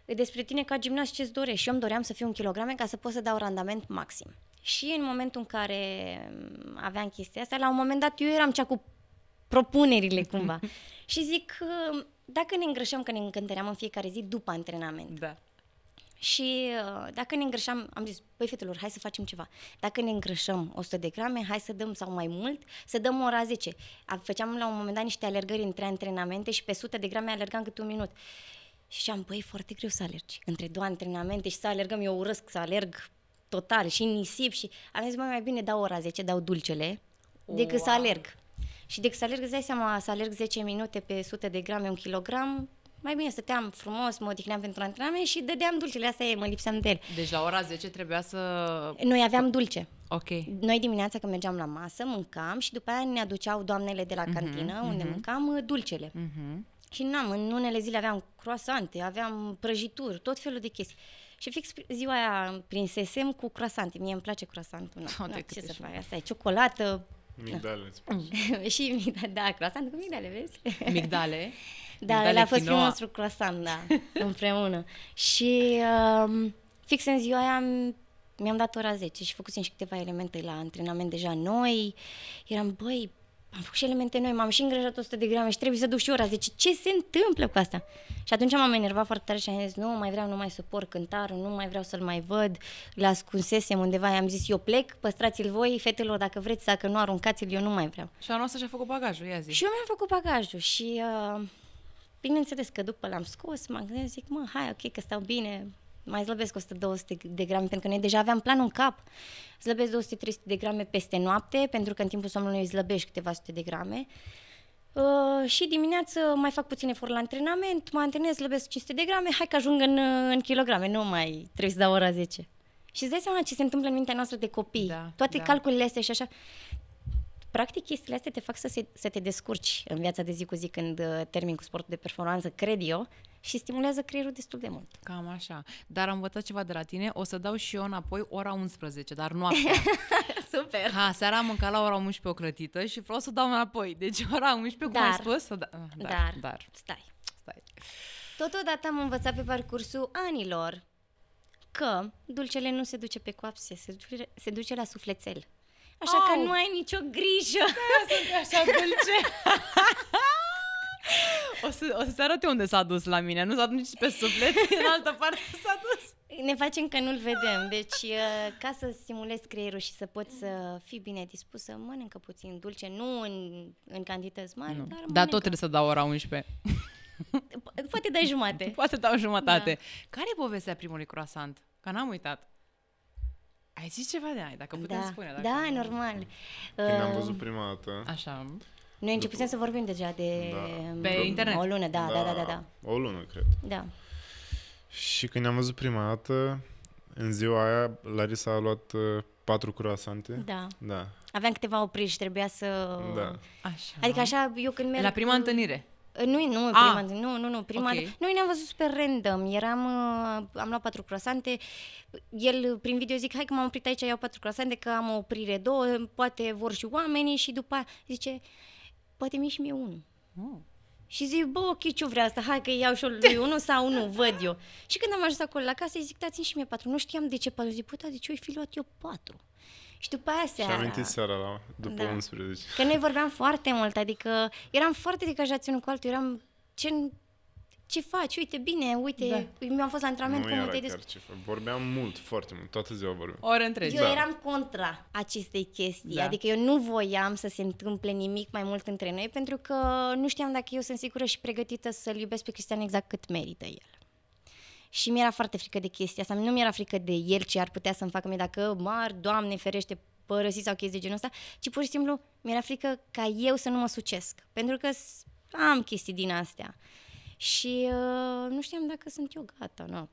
Despre tine ca gimnast ce-ți dorești. Și eu îmi doream să fiu un kilograme ca să pot să dau randament maxim. Și în momentul în care mm, aveam chestia asta, la un moment dat eu eram cea cu propunerile cumva. și zic, uh, dacă ne îngrășăm, că ne încântăream în fiecare zi după antrenament. Da. Și uh, dacă ne îngrășam, am zis, băi fetelor, hai să facem ceva. Dacă ne îngrășăm 100 de grame, hai să dăm sau mai mult, să dăm ora 10. Făceam la un moment dat niște alergări între antrenamente și pe 100 de grame alergam câte un minut. Și am, băi, foarte greu să alergi între două antrenamente și să alergăm, eu urăsc să alerg total și nisip și am zis, mai, mai bine dau ora 10, dau dulcele, decât wow. să alerg. Și decât să alerg, îți dai seama, să alerg 10 minute pe 100 de grame, un kilogram, mai bine stăteam frumos, mă odihneam pentru antrenament și dădeam dulcele astea, mă lipseam de el. Deci la ora 10 trebuia să... Noi aveam dulce. Ok. Noi dimineața când mergeam la masă, mâncam și după aia ne aduceau doamnele de la mhm, cantină, uh-huh, unde uh-huh. mâncam, uh, dulcele. Uh-huh. Și n-am, în unele zile aveam croasante, aveam prăjituri, tot felul de chestii. Și fix ziua aia prinsesem cu croasante. Mie îmi place croasantul. Nu, no, ce să fac? Asta e ciocolată, Migdale, Și migdale, da, croissant cu migdale, vezi? Migdale? da, migdale a fost primul nostru croissant, da, împreună. Și um, fix în ziua aia am mi-am dat ora 10 și făcusem și câteva elemente la antrenament deja noi. Eram, băi, am făcut și elemente noi, m-am și îngrijat 100 de grame și trebuie să duc și ora Zice, Ce se întâmplă cu asta? Și atunci m-am enervat foarte tare și am zis, nu mai vreau, nu mai suport cântarul, nu mai vreau să-l mai văd, l-ascunsesem undeva, i-am zis, eu plec, păstrați-l voi, fetelor, dacă vreți, dacă nu, aruncați-l, eu nu mai vreau. Și anul ăsta și-a făcut bagajul, ia zi. Și eu mi-am făcut bagajul și uh, bineînțeles că după l-am scos, m-am gândit, zic, mă, hai, ok, că stau bine, mai slăbesc 100-200 de grame, pentru că noi deja aveam planul în cap. Slăbesc 200-300 de grame peste noapte, pentru că în timpul somnului slăbești câteva sute de grame. Uh, și dimineață mai fac puțin efort la antrenament, mă antrenez, slăbesc 500 de grame, hai că ajung în, uh, în kilograme, nu mai trebuie să dau ora 10. Și îți dai seama ce se întâmplă în mintea noastră de copii. Da, Toate da. calculele astea și așa. Practic, chestiile astea te fac să, se, să te descurci în viața de zi cu zi când uh, termin cu sportul de performanță, cred eu, și stimulează creierul destul de mult. Cam așa. Dar am învățat ceva de la tine, o să dau și eu înapoi ora 11, dar noaptea. Super! Ha, seara am mâncat la ora 11 o clătită și vreau să dau înapoi. Deci ora 11, dar, cum ai spus? Să da... Ah, dar, dar, dar, stai. stai. Totodată am învățat pe parcursul anilor că dulcele nu se duce pe coapse, se duce, se duce la sufletel. Așa Au. că nu ai nicio grijă. Da, sunt așa dulce. O să, o să arate unde s-a dus la mine. Nu s-a dus nici pe suflet, în altă parte s-a dus. Ne facem că nu-l vedem. Deci, uh, ca să stimulezi creierul și să poți să fii bine dispusă, mănâncă puțin dulce, nu în, în cantități mari, nu. dar mănâncă. Dar tot trebuie să dau ora 11. Poate dai jumate. Poate dau jumătate. Da. Care e povestea primului croissant? Că n-am uitat. Ai zis ceva de ai, dacă putem da. spune. Dacă da, normal. Când am uh, văzut prima dată, Așa. Noi începusem să vorbim deja de... Da. Um, Pe internet. O lună, da, da, da, da, da, da. O lună, cred. Da. Și când ne-am văzut prima dată, în ziua aia, Larisa a luat uh, patru croasante. Da. da. Aveam câteva opriri și trebuia să... Da. Așa. Adică așa, eu când merg... La prima întâlnire. Uh, nu, nu, ah. prima, nu, nu, nu, prima. Okay. Noi ne-am văzut super random. Eram, uh, am luat patru croasante. El prin video zic, hai că m-am oprit aici, iau patru croasante, că am o oprire două, poate vor și oamenii și după zice, poate mi-e și mie unul. Mm. Și zic, bă, ok, ce vrea asta, hai că iau și lui unul sau nu, văd eu. Și când am ajuns acolo la casă, zic, da, țin și mie patru. Nu știam de ce patru. Zic, puta, de ce eu fi luat eu patru? Și după aia seara... Și amintit seara la, după da. 11. Că noi vorbeam foarte mult, adică eram foarte decajați unul cu altul, eram ce ce faci, uite, bine, uite, da. Păi mi-am fost la antrenament, nu cum te des... ce fac. Vorbeam mult, foarte mult, toată ziua vorbeam. Ori întregi. Eu da. eram contra acestei chestii, da. adică eu nu voiam să se întâmple nimic mai mult între noi, pentru că nu știam dacă eu sunt sigură și pregătită să-l iubesc pe Cristian exact cât merită el. Și mi-era foarte frică de chestia asta, nu mi-era frică de el ce ar putea să-mi facă mie dacă mar, doamne ferește, părăsi sau chestii de genul ăsta, ci pur și simplu mi-era frică ca eu să nu mă sucesc, pentru că am chestii din astea. Și uh, nu știam dacă sunt eu gata, nu.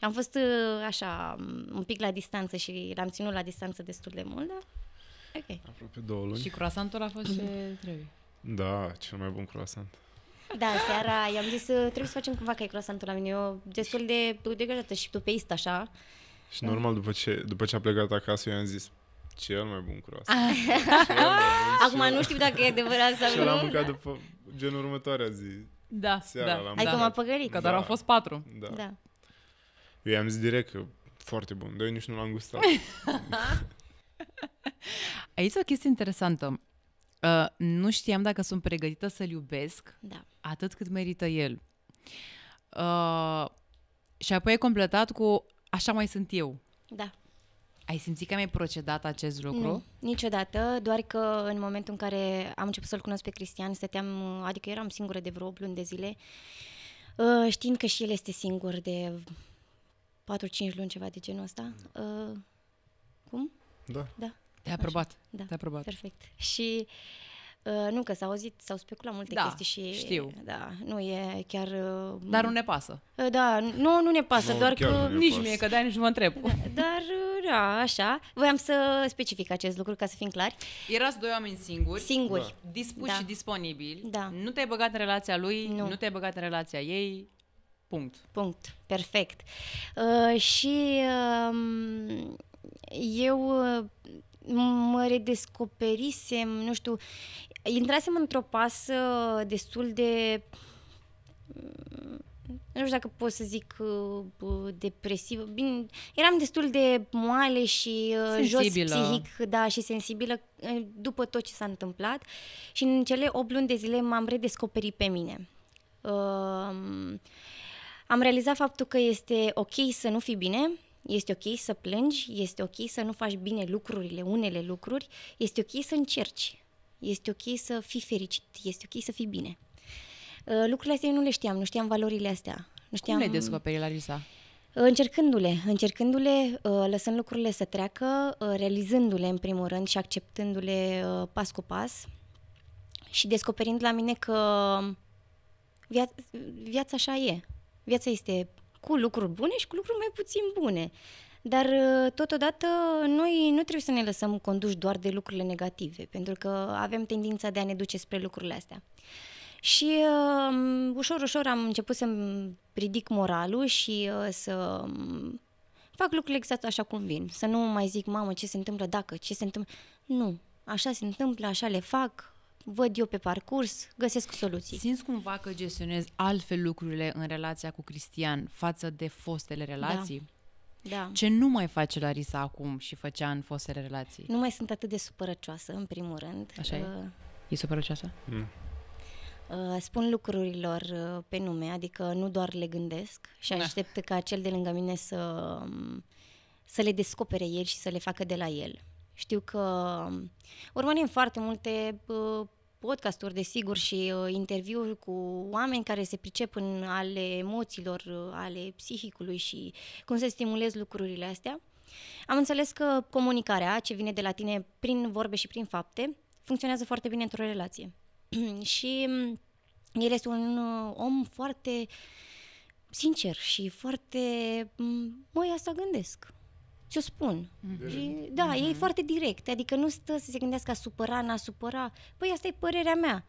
Am fost uh, așa, un pic la distanță și l-am ținut la distanță destul de mult, dar ok. Aproape două luni. Și croasantul a fost ce trebuie. Da, cel mai bun croasant. Da, seara i-am zis, uh, trebuie să facem cumva că e croasantul la mine. Eu destul de degajată și tupeist așa. Și normal, după ce, după ce a plecat acasă, i-am zis, cel mai bun croissant. Ah. Acum nu știu dacă e adevărat sau nu. Și l-am mâncat după gen următoarea zi. Da, seara da. Ai cum a păgărit. Că doar da. au fost patru. Da. da. Eu i-am zis direct că foarte bun, dar eu nici nu l-am gustat. Aici o chestie interesantă. Uh, nu știam dacă sunt pregătită să-l iubesc da. atât cât merită el. Uh, și apoi e completat cu așa mai sunt eu. Da. Ai simțit că mi-ai procedat acest lucru? Nu, niciodată, doar că în momentul în care am început să-l cunosc pe Cristian, stăteam, adică eram singură de vreo 8 luni de zile, uh, știind că și el este singur de 4-5 luni, ceva de genul ăsta. Uh, cum? Da. Da. Te-a aprobat. Da. Te-a aprobat. Perfect. Și uh, Uh, nu, că s-au auzit, s-au speculat multe da, chestii și... știu. Da, nu e chiar... Uh, dar nu ne pasă. Uh, da, nu, nu ne pasă, no, doar că... Nici pas. mie, că de nici nu mă întreb. Da, dar, uh, da, așa. Voiam să specific acest lucru ca să fim clari. Erați doi oameni singuri. Singuri. Da. Dispuși da. și disponibili. Da. Nu te-ai băgat în relația lui, nu, nu te-ai băgat în relația ei. Punct. Punct. Perfect. Uh, și um, uh, eu mă redescoperisem, nu știu, intrasem într-o pasă destul de mm, nu știu dacă pot să zic uh, depresivă. Bine, eram destul de moale și uh, sensibilă. jos psihic, da, și sensibilă uh, după tot ce s-a întâmplat. Și în cele 8 luni de zile m-am redescoperit pe mine. Uh, am realizat faptul că este ok să nu fii bine, este ok să plângi, este ok să nu faci bine lucrurile, unele lucruri, este ok să încerci este ok să fii fericit, este ok să fii bine. Uh, lucrurile astea eu nu le știam, nu știam valorile astea. Nu știam... Cum le descoperi, Larisa? Uh, încercându-le, încercându-le, uh, lăsând lucrurile să treacă, realizându-le în primul rând și acceptându-le pas cu pas și descoperind la mine că via- viața așa e. Viața este cu lucruri bune și cu lucruri mai puțin bune. Dar uh, totodată noi nu trebuie să ne lăsăm conduși doar de lucrurile negative, pentru că avem tendința de a ne duce spre lucrurile astea. Și uh, ușor, ușor am început să-mi ridic moralul și uh, să um, fac lucrurile exact așa cum vin. Să nu mai zic, mamă, ce se întâmplă dacă, ce se întâmplă... Nu, așa se întâmplă, așa le fac, văd eu pe parcurs, găsesc soluții. Simți cumva că gestionezi altfel lucrurile în relația cu Cristian față de fostele relații? Da. Da. Ce nu mai face Larisa acum și făcea în fostele relații? Nu mai sunt atât de supărăcioasă, în primul rând. Așa uh, e? E supărăcioasă? Mm. Uh, spun lucrurilor uh, pe nume, adică nu doar le gândesc și da. aștept da. ca cel de lângă mine să, um, să le descopere el și să le facă de la el. Știu că um, urmărim foarte multe uh, podcasturi, desigur, și uh, interviuri cu oameni care se pricep în ale emoțiilor, uh, ale psihicului și cum să stimulez lucrurile astea. Am înțeles că comunicarea, ce vine de la tine prin vorbe și prin fapte, funcționează foarte bine într-o relație. și mm, el este un uh, om foarte sincer și foarte... Măi, mm, asta gândesc ți-o spun. Deci, mm-hmm. Și, da, mm-hmm. e foarte direct, adică nu stă să se gândească a supăra, n-a supăra. Păi asta e părerea mea.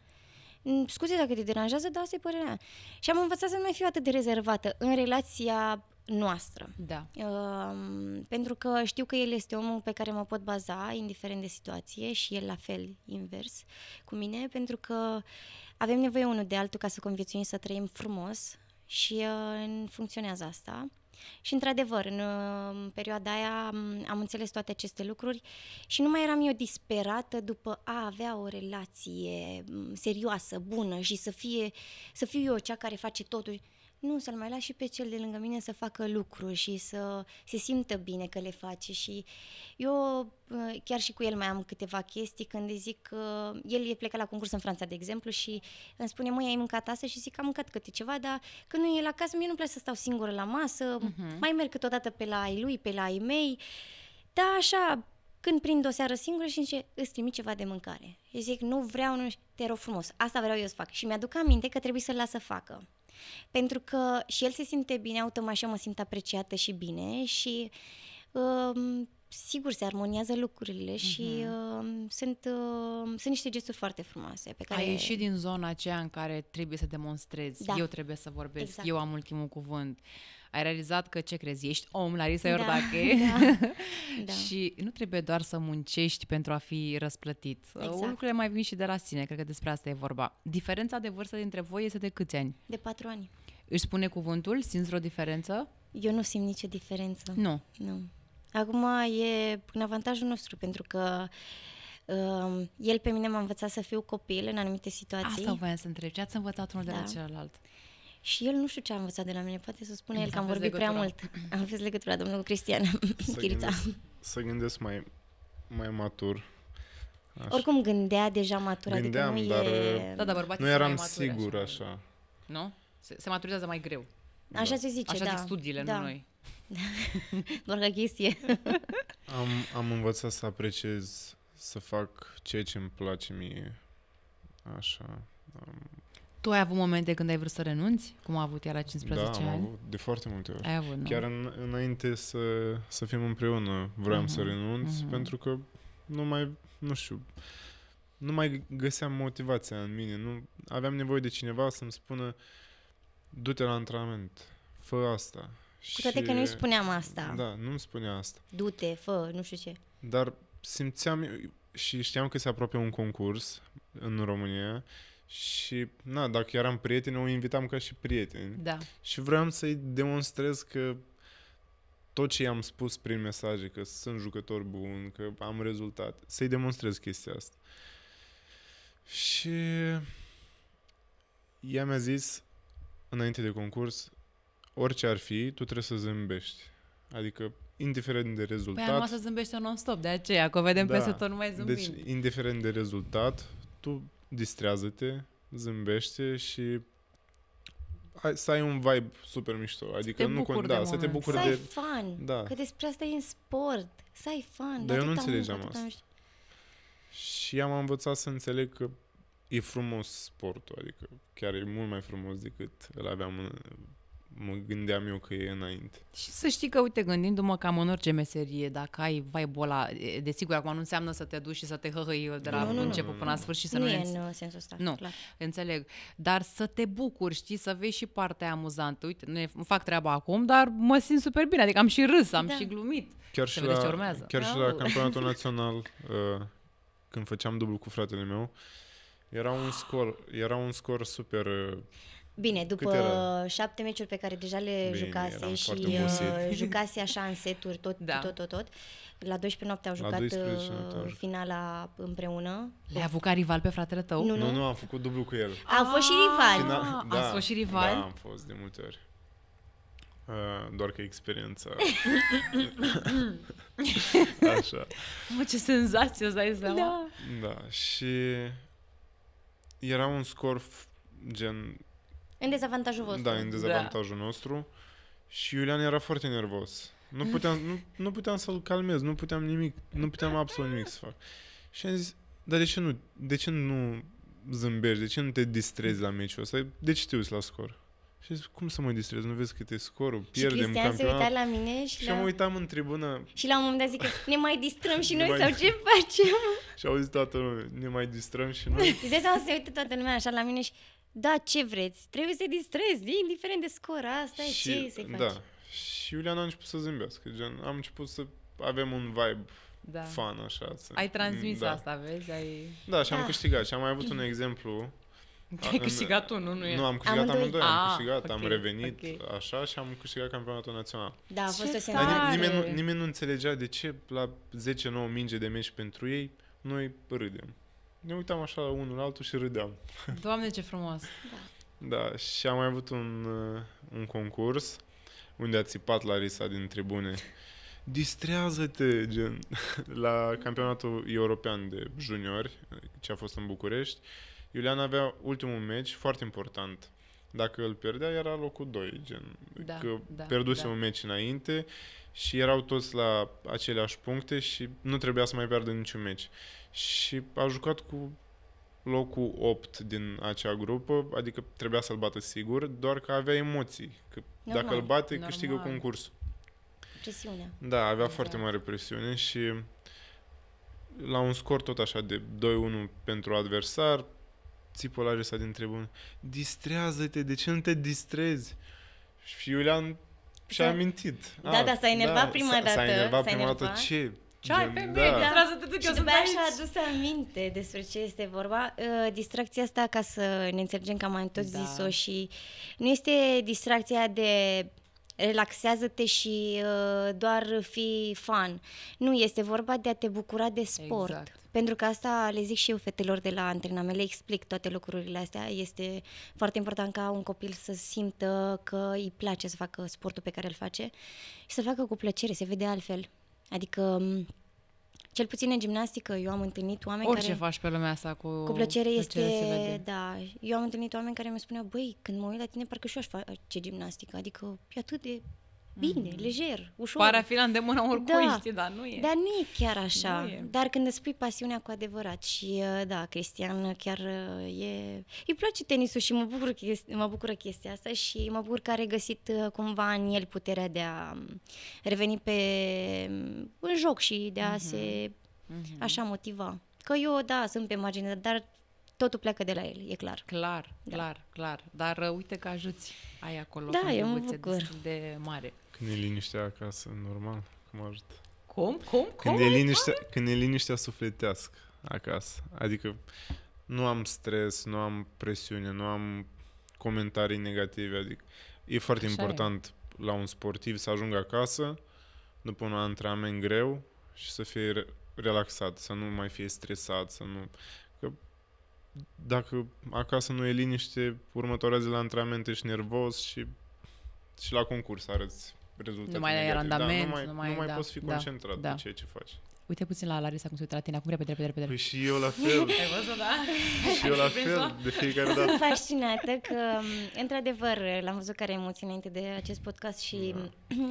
Mm, scuze dacă te deranjează, dar asta e părerea mea. Și am învățat să nu mai fiu atât de rezervată în relația noastră. Da. Uh, pentru că știu că el este omul pe care mă pot baza, indiferent de situație, și el la fel, invers, cu mine, pentru că avem nevoie unul de altul ca să conviețuim, să trăim frumos și uh, funcționează asta. Și într-adevăr, în uh, perioada aia am înțeles toate aceste lucruri și nu mai eram eu disperată după a avea o relație serioasă, bună și să, fie, să fiu eu cea care face totul. Nu, să-l mai las și pe cel de lângă mine să facă lucruri și să se simtă bine că le face și eu uh, chiar și cu el mai am câteva chestii când îi zic că uh, el e plecat la concurs în Franța, de exemplu, și îmi spune, măi, ai mâncat asta? Și zic că am mâncat câte ceva, dar când nu e la casă, mie nu-mi place să stau singură la masă, uh-huh. mai merg câteodată pe la ai lui, pe la ai mei, dar așa, când prind o seară singură și zice, îți trimit ceva de mâncare. Și zic, nu vreau, nu te rog frumos, asta vreau eu să fac. Și mi-aduc aminte că trebuie să-l las să facă. Pentru că și el se simte bine, automat și eu mă simt apreciată și bine și um, sigur se armoniază lucrurile uh-huh. și uh, sunt, uh, sunt niște gesturi foarte frumoase. Pe care... Ai ieșit din zona aceea în care trebuie să demonstrezi, da. eu trebuie să vorbesc, exact. eu am ultimul cuvânt. Uh, ai realizat că ce crezi, ești om, Larisa da, Iordache, da, da. și nu trebuie doar să muncești pentru a fi răsplătit. Exact. Lucrurile mai vin și de la sine, cred că despre asta e vorba. Diferența de vârstă dintre voi este de câți ani? De patru ani. Își spune cuvântul? Simți vreo diferență? Eu nu simt nicio diferență. Nu. Nu. Acum e în avantajul nostru, pentru că uh, el pe mine m-a învățat să fiu copil în anumite situații. Asta voiam să întreb. Ce ați învățat unul da. de la da. celălalt? Și el nu știu ce a învățat de la mine, poate să spună el că am vorbit legătura. prea mult. Am fost legătura, domnul Cristian să Chirița. Gândesc, să gândesc mai, mai matur. Așa. Oricum gândea deja matur, adică Gândeam, adică nu dar, e... Uh, da, dar nu eram matur, sigur așa. așa. Nu? Se, se maturizează mai greu. Așa da. se zice, Așa da. Așa studiile, da. nu noi. Doar că chestie. am, am învățat să apreciez, să fac ceea ce îmi place mie. Așa. Am, tu ai avut momente când ai vrut să renunți? Cum a avut ea la 15 da, ani? Da, am avut de foarte multe ori. Ai avut, Chiar în, înainte să, să fim împreună vroiam uh-huh. să mhm. renunț uh-huh. pentru că nu mai, nu știu, nu mai găseam motivația în mine. Nu, aveam nevoie de cineva să-mi spună du-te la antrenament, fă asta. Cu toate și, că nu-i spuneam asta. Da, nu-mi spunea asta. Du-te, fă, nu știu ce. Dar simțeam și știam că se apropie un concurs în România și, na, dacă eram prieteni, o invitam ca și prieteni. Da. Și vreau să-i demonstrez că tot ce i-am spus prin mesaje, că sunt jucător bun, că am rezultat, să-i demonstrez chestia asta. Și ea mi-a zis, înainte de concurs, orice ar fi, tu trebuie să zâmbești. Adică, indiferent de păi rezultat... Păi am să zâmbește non-stop, de aceea, că o vedem da, peste tot mai zâmbind. Deci, indiferent de rezultat, tu distrează-te, zâmbește și ai, să ai un vibe super mișto. Adică nu cont, da, să te bucuri de... Să ai de... fun, da. că despre asta e în sport. Să ai fun. Dar eu nu înțelegeam asta. Mișto. Și am învățat să înțeleg că e frumos sportul, adică chiar e mult mai frumos decât îl aveam în, mă gândeam eu că e înainte. Și să știi că, uite, gândindu-mă cam în orice meserie, dacă ai vai bola, desigur, acum nu înseamnă să te duci și să te hăhăi de la nu, început nu, până la sfârșit. Să nu, nu e în uh, sensul ăsta, Nu, clar. înțeleg. Dar să te bucuri, știi, să vezi și partea amuzantă. Uite, nu fac treaba acum, dar mă simt super bine, adică am și râs, am da. și glumit. Chiar și, la, ce urmează. chiar și la campionatul național, uh, când făceam dublu cu fratele meu, era un scor, era un scor super... Uh, Bine, după șapte meciuri pe care deja le Bine, jucase și uh, jucase așa în seturi tot, da. tot, tot, tot, la 12 uh, noapte au jucat 12 finala împreună. Le-a avut ca rival pe fratele tău? Nu, nu, nu, nu am făcut dublu cu el. A, a fost și rival? Final, ah, da, a fost și rival? Da, am fost de multe ori. Uh, doar că experiența... așa. Mă, ce senzație îți dai Da. da, și era un scor gen în dezavantajul vostru. Da, în da. dezavantajul da. nostru. Și Iulian era foarte nervos. Nu puteam, nu, nu puteam să-l calmez, nu puteam nimic, nu puteam absolut nimic să fac. Și am zis, dar de ce nu, de ce nu zâmbești, de ce nu te distrezi la meciul ăsta? De ce te uiți la scor? Și zis, cum să mă distrez? Nu vezi cât e scorul? Pierdem și Cristian se uita la mine și, și la... am uitam în tribună. Și la un moment dat zic ne mai distrăm și noi mai... sau ce facem? și au zis toată lumea, ne mai distrăm și noi. Îți dai seama să se uită toată lumea așa la mine și da, ce vreți, trebuie să te distrezi, indiferent de scor, asta și, e ce să-i Da, și Iuliana a început să zâmbească, gen, am început să avem un vibe da. fan, așa. Să... Ai transmis da. asta, vezi? Ai... Da, și da. am câștigat și am mai avut un exemplu. Ai în... câștigat tu, nu? Nu, e. nu am câștigat amândoi, amândoi am ah, câștigat, okay, am revenit okay. așa și am câștigat campionatul național. Da, a fost ce o senzație. nimeni, nu, nimeni nu înțelegea de ce la 10-9 minge de meci pentru ei, noi râdem ne uitam așa la unul la altul și râdeam. Doamne, ce frumos! Da. da, și am mai avut un, uh, un concurs unde a țipat Larisa din tribune. Distrează-te, gen, la campionatul european de juniori, ce a fost în București. Iulian avea ultimul meci foarte important. Dacă îl pierdea, era locul 2, gen. Da, că da, pierduse da. un meci înainte și erau toți la aceleași puncte și nu trebuia să mai pierdă niciun meci și a jucat cu locul 8 din acea grupă, adică trebuia să-l bată sigur, doar că avea emoții. Că normal, dacă îl bate, normal. câștigă concursul. Presiune. Da, avea de exact. foarte mare presiune și la un scor tot așa de 2-1 pentru adversar, țipul a ăsta din tribună, distrează-te, de ce nu te distrezi? Și Iulian și-a amintit. Da, ah, da, s-a enervat da, prima s-a, dată. S-a enervat prima enervat. dată. Ce? Ce ai, da. femeie, da. distrează atât că și sunt aici. așa adus aminte despre ce este vorba. Uh, distracția asta, ca să ne înțelegem că am mai tot da. zis-o și nu este distracția de relaxează-te și uh, doar fi fan. Nu, este vorba de a te bucura de sport. Exact. Pentru că asta le zic și eu fetelor de la antrenament, le explic toate lucrurile astea. Este foarte important ca un copil să simtă că îi place să facă sportul pe care îl face și să facă cu plăcere, se vede altfel. Adică, cel puțin în gimnastică, eu am întâlnit oameni Orice care... Orice faci pe lumea asta cu... Cu plăcere este... Da. Eu am întâlnit oameni care mi au spuneau, băi, când mă uit la tine, parcă și eu aș face gimnastică. Adică, e atât de bine, mm-hmm. lejer, ușor. Pare a fi la îndemâna oricui, da, știi, dar nu e. Dar nu e chiar așa, e. dar când îți pui pasiunea cu adevărat și uh, da, Cristian chiar uh, e... Îi place tenisul și mă, bucur, mă bucură chestia asta și mă bucur că a regăsit uh, cumva în el puterea de a um, reveni pe... Um, în joc și de a mm-hmm. se mm-hmm. așa motiva. Că eu, da, sunt pe margine, dar totul pleacă de la el, e clar. Clar, da. clar, clar. Dar uite că ajuți ai acolo da, eu mă bucur de mare. Când e liniștea acasă, normal, cum ajută. Cum? Cum? Când, cum e liniștea, când e liniștea sufletească acasă. Adică nu am stres, nu am presiune, nu am comentarii negative. Adică e foarte Așa important e. la un sportiv să ajungă acasă după un antrenament greu și să fie relaxat, să nu mai fie stresat, să nu... Că dacă acasă nu e liniște, următoarea zi la antrenament ești nervos și, și la concurs arăți rezultate Nu mai ai randament, da, nu mai, nu mai, nu mai da, poți fi da, concentrat da, pe ceea ce faci. Uite puțin la Larisa cum se uită la tine acum, repede, repede, repede. Păi și eu la fel. Ai văzut, da? și eu la fel, de fiecare dată. Sunt fascinată că, într-adevăr, l-am văzut care emoții înainte de acest podcast și,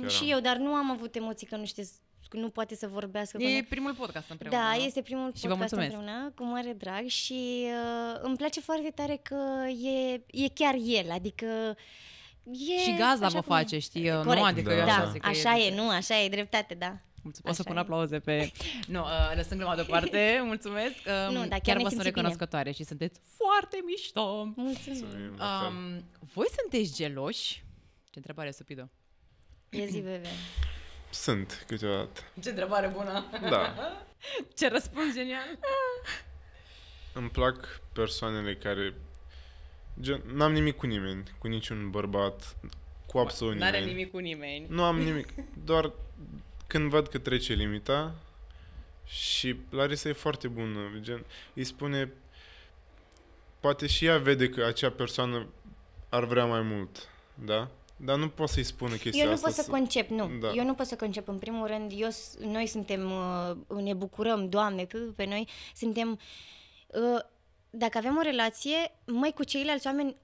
da, și eu, dar nu am avut emoții că nu știți nu poate să vorbească. E până... primul podcast împreună. Da, nu? este primul și podcast împreună, cu mare drag și uh, îmi place foarte tare că e, e chiar el, adică uh, E... Și gazda vă face, știi? Corect. Nu, adică da. eu așa da. zic Așa e, e, nu, așa e, dreptate, da. Mulțumesc. O să pun aplauze pe... Nu, uh, lăsând gluma deoparte, mulțumesc. Uh, nu, dar chiar, chiar vă sunt recunoscătoare și sunteți foarte mișto. Mulțumesc. Um, voi sunteți geloși? Ce întrebare stupidă. E zi, bebe. Sunt, câteodată. Ce întrebare bună! Da. Ce răspuns genial! Îmi plac persoanele care Gen, n-am nimic cu nimeni, cu niciun bărbat, cu absolut nimeni. N-are nimic cu nimeni. Nu am nimic, doar când văd că trece limita și Larisa e foarte bună, gen, îi spune, poate și ea vede că acea persoană ar vrea mai mult, da? Dar nu pot să-i spună chestia Eu nu pot să, să concep, nu. Da. Eu nu pot să concep. În primul rând, eu, noi suntem, uh, ne bucurăm, Doamne, pe noi, suntem uh, dacă avem o relație, mai cu ceilalți oameni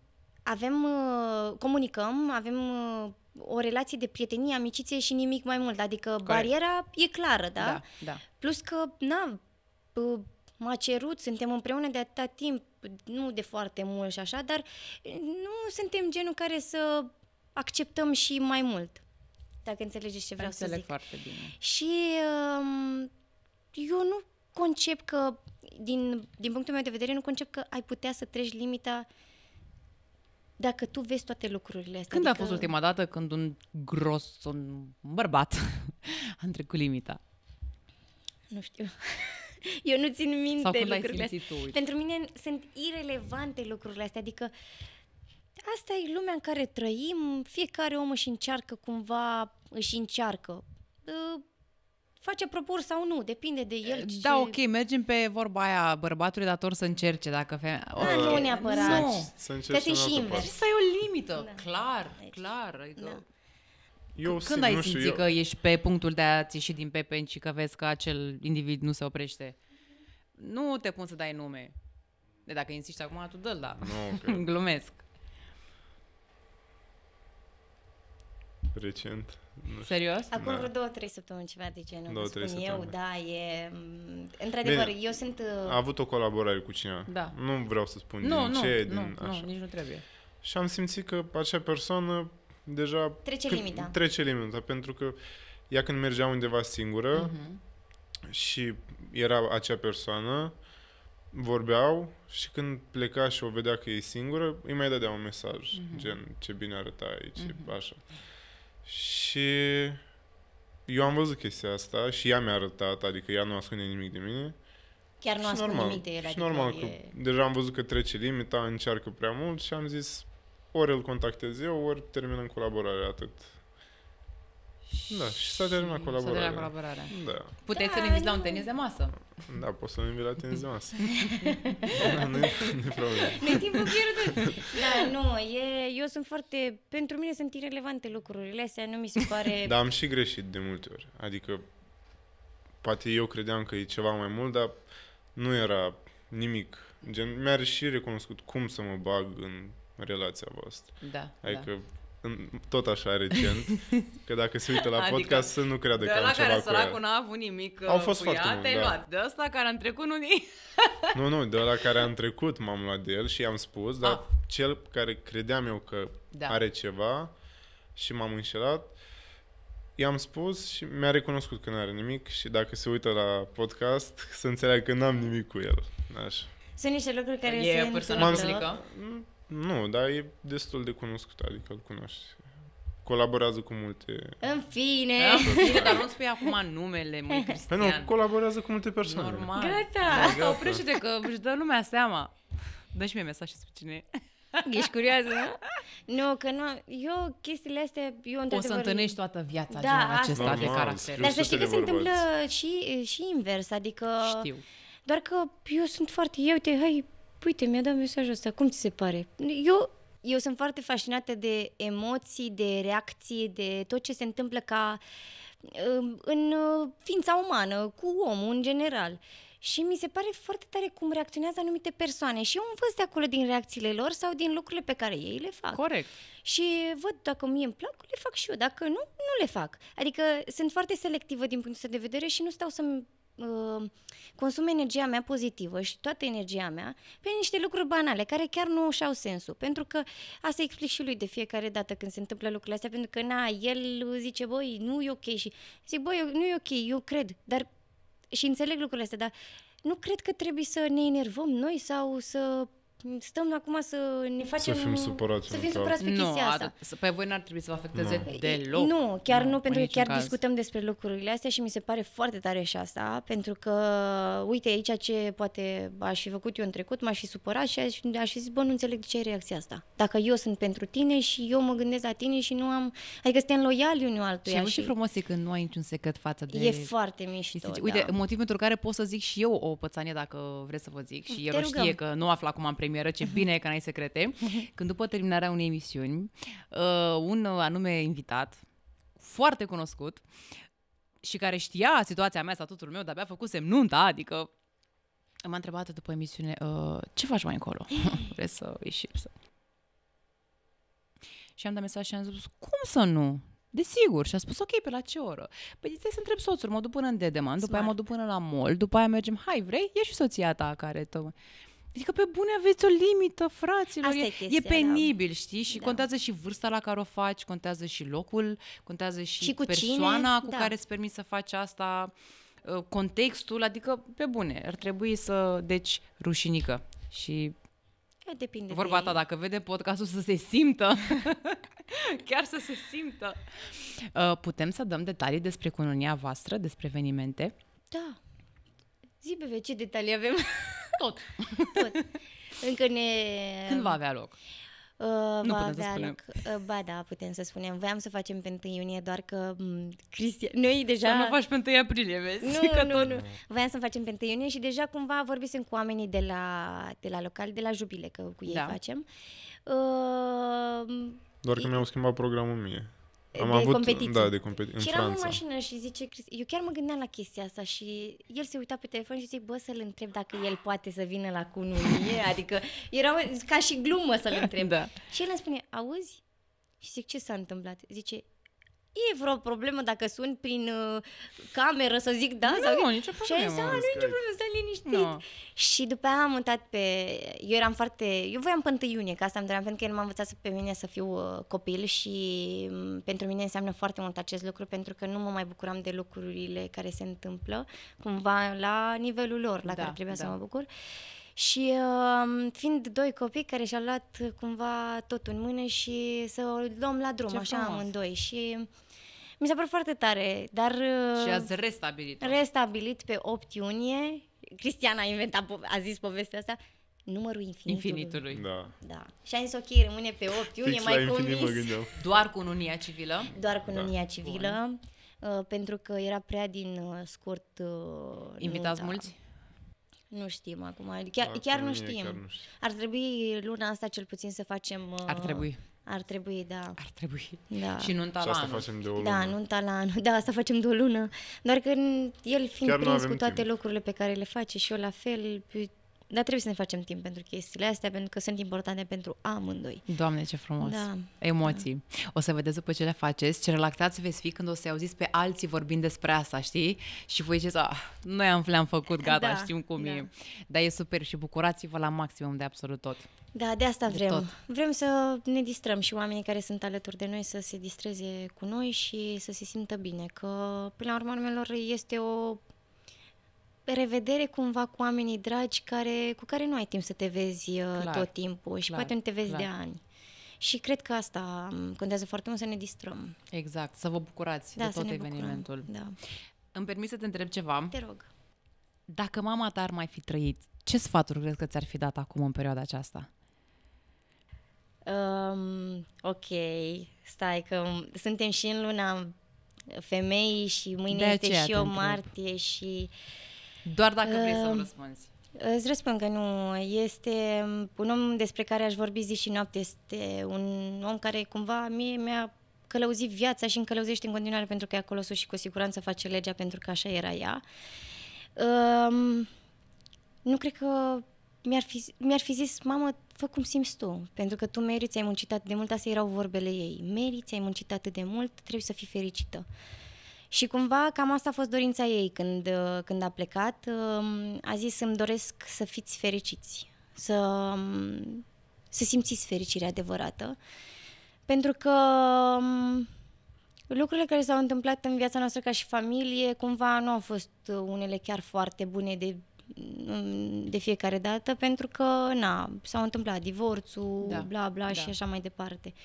avem, uh, comunicăm, avem uh, o relație de prietenie, amiciție și nimic mai mult. Adică Corect. bariera e clară, da? da? Da. Plus că, na, m-a cerut, suntem împreună de atâta timp, nu de foarte mult și așa, dar eh, nu suntem genul care să acceptăm și mai mult. Dacă înțelegeți ce vreau Înțeleg să zic. foarte bine. Și um, eu nu concep că, din, din punctul meu de vedere, nu concep că ai putea să treci limita dacă tu vezi toate lucrurile astea. Când adică... a fost ultima dată când un gros, un bărbat a trecut limita? Nu știu. Eu nu țin minte Sau când lucrurile astea. Tu, Pentru mine sunt irelevante lucrurile astea, adică asta e lumea în care trăim, fiecare om își încearcă cumva, își încearcă. Ă, face propor sau nu, depinde de el. Ce... Da, ok, mergem pe vorba aia, bărbatul e dator să încerce dacă femeia... Ah, okay. nu neapărat. Nu. Să încerci în și invers. Să ai o limită, da. clar, deci, clar. Adică... Da. Eu Când ai simțit eu... că ești pe punctul de a-ți ieși din pepen și că vezi că acel individ nu se oprește? Nu te pun să dai nume. De dacă insisti acum, tu dă da. Nu, okay. Glumesc. recent. Nu Serios? Acum da. vreo două, trei săptămâni, ceva de genul. Două, trei spun eu, da, e... Într-adevăr, Bine, eu sunt... Uh, A avut o colaborare cu cineva. Da. Nu vreau să spun nu, din nu, ce, nu, din nu, așa. Nu, nici nu trebuie. Și am simțit că acea persoană deja... Trece că, limita. Trece limita, pentru că ea când mergea undeva singură uh-huh. și era acea persoană, vorbeau și când pleca și o vedea că e singură, îi mai dădea un mesaj, uh-huh. gen ce bine arăta aici, uh-huh. așa. Și eu am văzut chestia asta și ea mi-a arătat, adică ea nu ascunde nimic de mine. Chiar nu ascunde normal, nimic de el. Și adică normal, e... că deja am văzut că trece limita, încearcă prea mult și am zis ori îl contactez eu, ori terminăm colaborarea atât. Da, și s-a terminat colaborarea. S-a terminat colaborarea. Da. Puteți da, să ne inviți la un tenis de masă. Da, poți să ne inviți la tenis de masă. da, nu e problemă. Ne timpul pierdut. Da, nu, e, eu sunt foarte... Pentru mine sunt irelevante lucrurile astea, nu mi se pare... Dar am și greșit de multe ori. Adică, poate eu credeam că e ceva mai mult, dar nu era nimic. Gen, mi-a și recunoscut cum să mă bag în relația voastră. Da, Adică, da în, tot așa recent, că dacă se uită la adică, podcast să nu creadă că am ceva care cu săracul n-a avut nimic Au uh, fost cu ea, te-ai da. luat. De ăsta care am trecut nu Nu, nu, de la care am trecut m-am luat de el și i-am spus, dar ah. cel care credeam eu că da. are ceva și m-am înșelat, i-am spus și mi-a recunoscut că nu are nimic și dacă se uită la podcast să înțeleagă că n-am nimic cu el. Așa. Sunt niște lucruri care e se întâmplă. Nu, dar e destul de cunoscut, adică îl cunoști. Colaborează cu multe... În fine! Da, în fine, dar nu spui acum numele, măi, Cristian. Păi nu, colaborează cu multe persoane. Normal. Gata! Da, gata. Oprește-te că își dă lumea seama. Dă și mie mesaj și spui cine e. Ești curioasă, nu? Nu, că nu... Eu, chestiile astea, eu într O să întâlnești toată viața da, genul acesta normal, de caracter. Dar să știi că se întâmplă și, și invers, adică... Știu. Doar că eu sunt foarte, eu te, hai, uite, mi-a dat mesajul ăsta, cum ți se pare? Eu, eu sunt foarte fascinată de emoții, de reacții, de tot ce se întâmplă ca um, în uh, ființa umană, cu omul în general. Și mi se pare foarte tare cum reacționează anumite persoane și eu învăț de acolo din reacțiile lor sau din lucrurile pe care ei le fac. Corect. Și văd dacă mie îmi plac, le fac și eu, dacă nu, nu le fac. Adică sunt foarte selectivă din punctul de vedere și nu stau să-mi Uh, consum energia mea pozitivă și toată energia mea pe niște lucruri banale, care chiar nu își au sensul. Pentru că asta explic și lui de fiecare dată când se întâmplă lucrurile astea, pentru că, na, el zice, băi, nu e ok și zic, băi, nu e ok, eu cred, dar și înțeleg lucrurile astea, dar nu cred că trebuie să ne enervăm noi sau să stăm acum să ne facem... Să fim supărați. Să fim supărați pe nu, chestia asta. Atât, pe voi n-ar trebui să vă afecteze nu. deloc. Nu, chiar nu, nu pentru că chiar caz. discutăm despre lucrurile astea și mi se pare foarte tare și asta, pentru că, uite, aici ce poate aș fi făcut eu în trecut, m-aș fi supărat și aș, aș fi zis, bă, nu înțeleg de ce ai reacția asta. Dacă eu sunt pentru tine și eu mă gândesc la tine și nu am... Adică suntem loiali unul altuia. Și, și... frumos e când nu ai niciun secret față de... E foarte mișto, zici, da. Uite, da. motivul pentru care pot să zic și eu o pățanie dacă vreți să vă zic și el știe că nu afla acum am primit premieră, ce bine e că n-ai secrete, când după terminarea unei emisiuni, uh, un anume invitat, foarte cunoscut, și care știa situația mea, statutul meu, de-abia făcusem nunta, adică m-a întrebat după emisiune, uh, ce faci mai încolo? Vreți să ieșim? Să... Și am dat mesaj și am zis, cum să nu? Desigur. Și a spus, ok, pe la ce oră? Păi stai să întreb soțul, mă duc până în Dedeman, Smart. după aia mă duc până la mall, după aia mergem, hai, vrei? E și soția ta care tău. Adică pe bune aveți o limită, fraților. Asta e, chestia, e da. penibil, da. știi? Și da. contează și vârsta la care o faci, contează și locul, contează și, și cu persoana cine? cu da. care îți permiți să faci asta, ă, contextul, adică pe bune, ar trebui să deci rușinică. Și Depinde Vorba de ta, dacă vede podcastul să se simtă, chiar să se simtă. Ă, putem să dăm detalii despre cununia voastră, despre evenimente? Da. Zi, bebe, ce detalii avem? Tot. Tot. Încă ne... Când va avea loc? Uh, nu va avea să loc. Uh, ba da, putem să spunem. Voiam să facem pe 1 iunie, doar că m- mm, Cristian, noi deja... Să nu faci pe 1 aprilie, vezi? Nu, că nu, tot... nu. Voiam să facem pe 1 iunie și deja cumva vorbisem cu oamenii de la, de la local, de la Jubile, că cu ei da. facem. Uh, doar că e... mi-au schimbat programul mie am de avut, competiție. Da, de competiție. Și eram în mașină și zice Chris, eu chiar mă gândeam la chestia asta și el se uita pe telefon și zic, bă, să-l întreb dacă el poate să vină la cununie, adică era ca și glumă să-l întreb. da. Și el îmi spune, auzi? Și zic, ce s-a întâmplat? Zice, E vreo problemă dacă sun prin uh, cameră, să zic, da? Nu, sau... nicio problemă. Și nu nicio ah, problemă, stai liniștit. No. Și după aia am mutat pe... Eu eram foarte... Eu voiam pe 1 iunie, că asta îmi doream, pentru că el m-a învățat să, pe mine să fiu uh, copil și um, pentru mine înseamnă foarte mult acest lucru, pentru că nu mă mai bucuram de lucrurile care se întâmplă, cumva la nivelul lor, la da, care trebuia da. să mă bucur. Și uh, fiind doi copii care și-au luat cumva tot în mână și să o luăm la drum, Ce așa frumos. amândoi. Și mi s-a părut foarte tare, dar... Uh, Și ați restabilit. Restabilit pe 8 iunie. Cristiana a inventat, a zis povestea asta, numărul infinitului. infinitului. Da. da. Și a zis, ok, rămâne pe 8 iunie, Fix mai Mă Doar cu unia civilă? Doar cu da. unia civilă, Bun. Uh, pentru că era prea din uh, scurt... Invitați nunta. mulți? Nu știm acum, chiar, chiar, nu știm. chiar nu știm. Ar trebui luna asta cel puțin să facem... Ar trebui. Ar trebui, da. Ar trebui. Da. Și nu și la asta anul. facem de o da, lună. Da, nu la anul. Da, asta facem de o lună. Doar că el fiind Chiar prins cu toate timp. lucrurile pe care le face și eu la fel, dar trebuie să ne facem timp pentru chestiile astea, pentru că sunt importante pentru amândoi. Doamne, ce frumos! Da. Emoții. Da. O să vedeți după ce le faceți, ce relaxați veți fi când o să auziți pe alții vorbind despre asta, știi? Și voi ziceți, ah, noi am, le-am făcut, gata, da, știm cum da. e. Dar e super și bucurați-vă la maximum de absolut tot. Da, de asta vrem. tot. Vrem să ne distrăm și oamenii care sunt alături de noi să se distreze cu noi și să se simtă bine, că până la urmă este o revedere cumva cu oamenii dragi care, cu care nu ai timp să te vezi uh, clar, tot timpul și clar, poate nu te vezi clar. de ani. Și cred că asta um, contează foarte mult să ne distrăm. Exact, să vă bucurați da, de tot evenimentul. Bucurăm, da. Îmi permis să te întreb ceva? Te rog. Dacă mama ta ar mai fi trăit, ce sfaturi crezi că ți-ar fi dat acum în perioada aceasta? Um, ok, stai că um, suntem și în luna uh, femeii și mâine de este și o martie și uh, doar dacă vrei să-mi ehm, răspunzi. Îți răspund că nu. Este un om despre care aș vorbi zi și noapte. Este un om care cumva mie mi-a călăuzit viața și îmi călăuzește în continuare pentru că e acolo sus și cu siguranță face legea pentru că așa era ea. Um, nu cred că mi-ar fi, mi-ar fi zis, mamă, fă cum simți tu, pentru că tu meriți, ai muncit atât de mult, astea erau vorbele ei. Meriți, ai muncit atât de mult, trebuie să fii fericită. Uh, și cumva cam asta a fost dorința ei când, când a plecat. A zis, îmi doresc să fiți fericiți, să, să simțiți fericirea adevărată. Pentru că lucrurile care s-au întâmplat în viața noastră ca și familie, cumva nu au fost unele chiar foarte bune de de fiecare dată pentru că, na, s-au întâmplat divorțul, da, bla, bla da. și așa mai departe. Uh,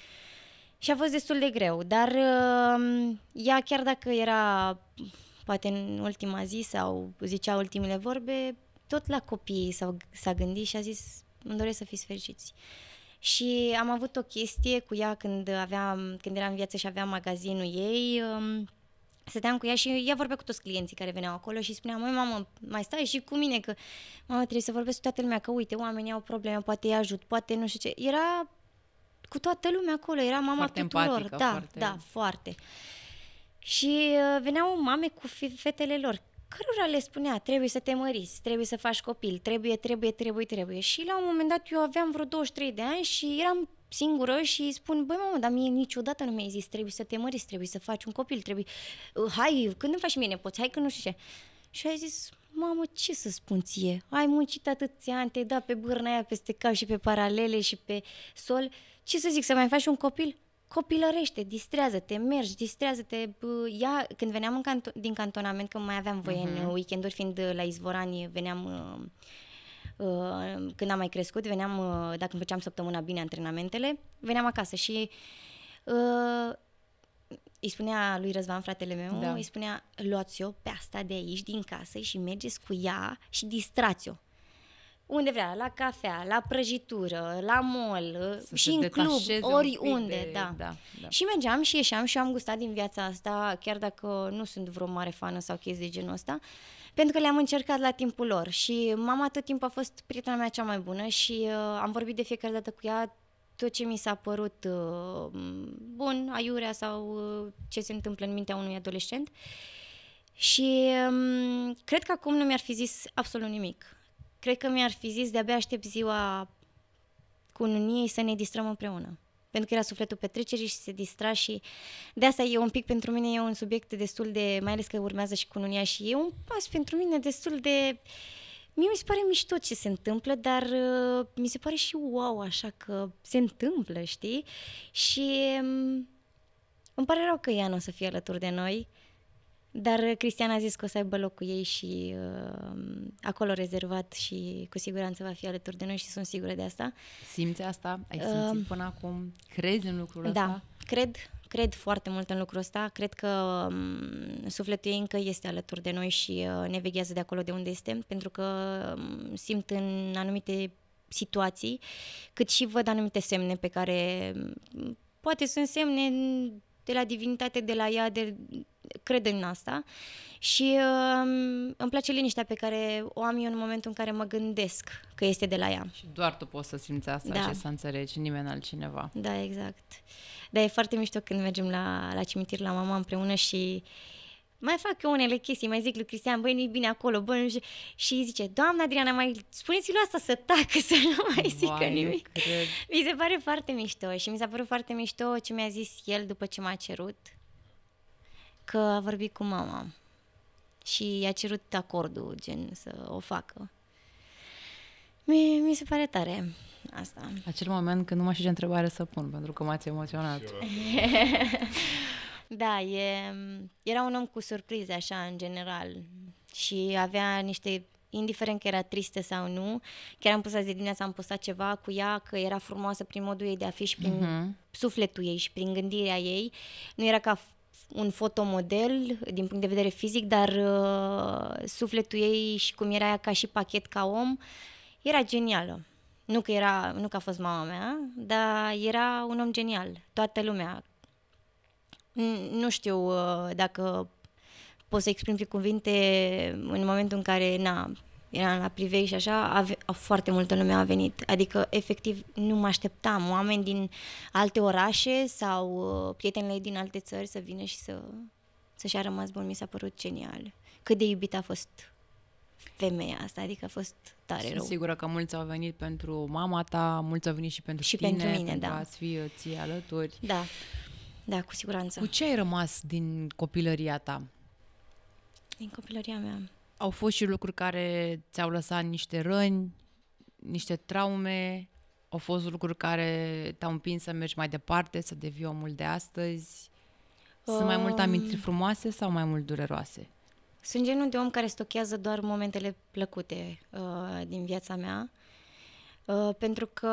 și a fost destul de greu, dar uh, ea chiar dacă era poate în ultima zi sau zicea ultimele vorbe, tot la copiii s-a, s-a gândit și a zis îmi doresc să fiți fericiți. Și am avut o chestie cu ea când, aveam, când era în viață și aveam magazinul ei, um, stăteam cu ea și ea vorbea cu toți clienții care veneau acolo și spunea, măi, mamă, mai stai și cu mine, că, mamă, trebuie să vorbesc cu toată lumea, că uite, oamenii au probleme, poate îi ajut, poate nu știu ce. Era cu toată lumea acolo, era mama foarte tuturor. Empatică, da, foarte... da, foarte. Și uh, veneau mame cu fetele lor, cărora le spunea, trebuie să te măriți, trebuie să faci copil, trebuie, trebuie, trebuie, trebuie. Și la un moment dat eu aveam vreo 23 de ani și eram singură și îi spun, băi mamă, dar mie niciodată nu mi-ai zis, trebuie să te măriți, trebuie să faci un copil, trebuie, uh, hai, când îmi faci mie nepoți, hai că nu știu ce. Și ai zis, mamă, ce să spun ție? Ai muncit atâția ani, te-ai dat pe bârna aia peste cap și pe paralele și pe sol. Ce să zic, să mai faci un copil? Copilărește, distrează-te, mergi, distrează-te. Ia, când veneam în canto- din cantonament, că mai aveam voie uh-huh. în mhm. weekenduri, fiind uh, la Izvorani, veneam... Uh, uh, când am mai crescut, veneam, uh, dacă îmi făceam săptămâna bine antrenamentele, veneam acasă și uh, îi spunea lui Răzvan, fratele meu, da. îi spunea, luați-o pe asta de aici, din casă și mergeți cu ea și distrați-o. Unde vrea, la cafea, la prăjitură, la mall, Să și în club, oriunde, de... da. Da, da. Și mergeam și ieșeam și am gustat din viața asta, chiar dacă nu sunt vreo mare fană sau chestii de genul ăsta, pentru că le-am încercat la timpul lor și mama tot timpul a fost prietena mea cea mai bună și uh, am vorbit de fiecare dată cu ea tot ce mi s-a părut uh, bun, aiurea sau uh, ce se întâmplă în mintea unui adolescent. Și um, cred că acum nu mi-ar fi zis absolut nimic. Cred că mi-ar fi zis de-abia aștept ziua cu cununiei să ne distrăm împreună. Pentru că era sufletul petrecerii și se distra și de asta e un pic pentru mine e un subiect destul de, mai ales că urmează și cununia și e un pas pentru mine destul de uh, Mie mi se pare mișto ce se întâmplă, dar uh, mi se pare și wow, așa că se întâmplă, știi? Și um, îmi pare rău că ea nu o să fie alături de noi, dar uh, Cristian a zis că o să aibă loc cu ei și uh, acolo rezervat și cu siguranță va fi alături de noi și sunt sigură de asta. Simți asta? Ai simțit uh, până acum? Crezi în lucrul da, ăsta? Da, cred cred foarte mult în lucrul ăsta, cred că mm, sufletul ei încă este alături de noi și uh, ne veghează de acolo de unde este, pentru că mm, simt în anumite situații, cât și văd anumite semne pe care mm, poate sunt semne de la divinitate, de la ea, de, crede în asta și uh, îmi place liniștea pe care o am eu în momentul în care mă gândesc că este de la ea. Și doar tu poți să simți asta da. și să înțelegi nimeni altcineva. Da, exact. Dar e foarte mișto când mergem la, la cimitir la mama împreună și mai fac eu unele chestii, mai zic lui Cristian, băi, nu-i bine acolo, bă, și Și îi zice, doamna Adriana, mai spuneți l lui asta să tacă, să nu mai zică Vai, nimic. Cred. Mi se pare foarte mișto și mi s-a părut foarte mișto ce mi-a zis el după ce m-a cerut că a vorbit cu mama și i-a cerut acordul, gen, să o facă. Mi, mi se pare tare asta. Acel moment când nu mai știu ce întrebare să pun, pentru că m-ați emoționat. da, e, era un om cu surprize, așa, în general. Și avea niște indiferent că era tristă sau nu. Chiar am pus azi dimineața, am postat ceva cu ea, că era frumoasă prin modul ei de a fi și prin uh-huh. sufletul ei și prin gândirea ei. Nu era ca un fotomodel din punct de vedere fizic, dar uh, sufletul ei și cum era ea ca și pachet ca om, era genială. Nu că, era, nu că a fost mama mea, dar era un om genial, toată lumea. Nu știu uh, dacă pot să exprim prin cuvinte în momentul în care na, eram la privei și așa, ave- foarte multă lume a venit. Adică, efectiv, nu mă așteptam. Oameni din alte orașe sau uh, prietenile din alte țări să vină și să, să-și a rămas bun. Mi s-a părut genial. Cât de iubită a fost femeia asta, adică a fost tare Sunt rău. sigură că mulți au venit pentru mama ta, mulți au venit și pentru și tine, pentru, mine, pentru da. a-ți fi uh, ție alături. Da, da, cu siguranță. Cu ce ai rămas din copilăria ta? Din copilăria mea? Au fost și lucruri care ți-au lăsat niște răni, niște traume, au fost lucruri care te-au împins să mergi mai departe, să devii omul de astăzi? Sunt mai mult amintiri frumoase sau mai mult dureroase? Sunt genul de om care stochează doar momentele plăcute uh, din viața mea, uh, pentru că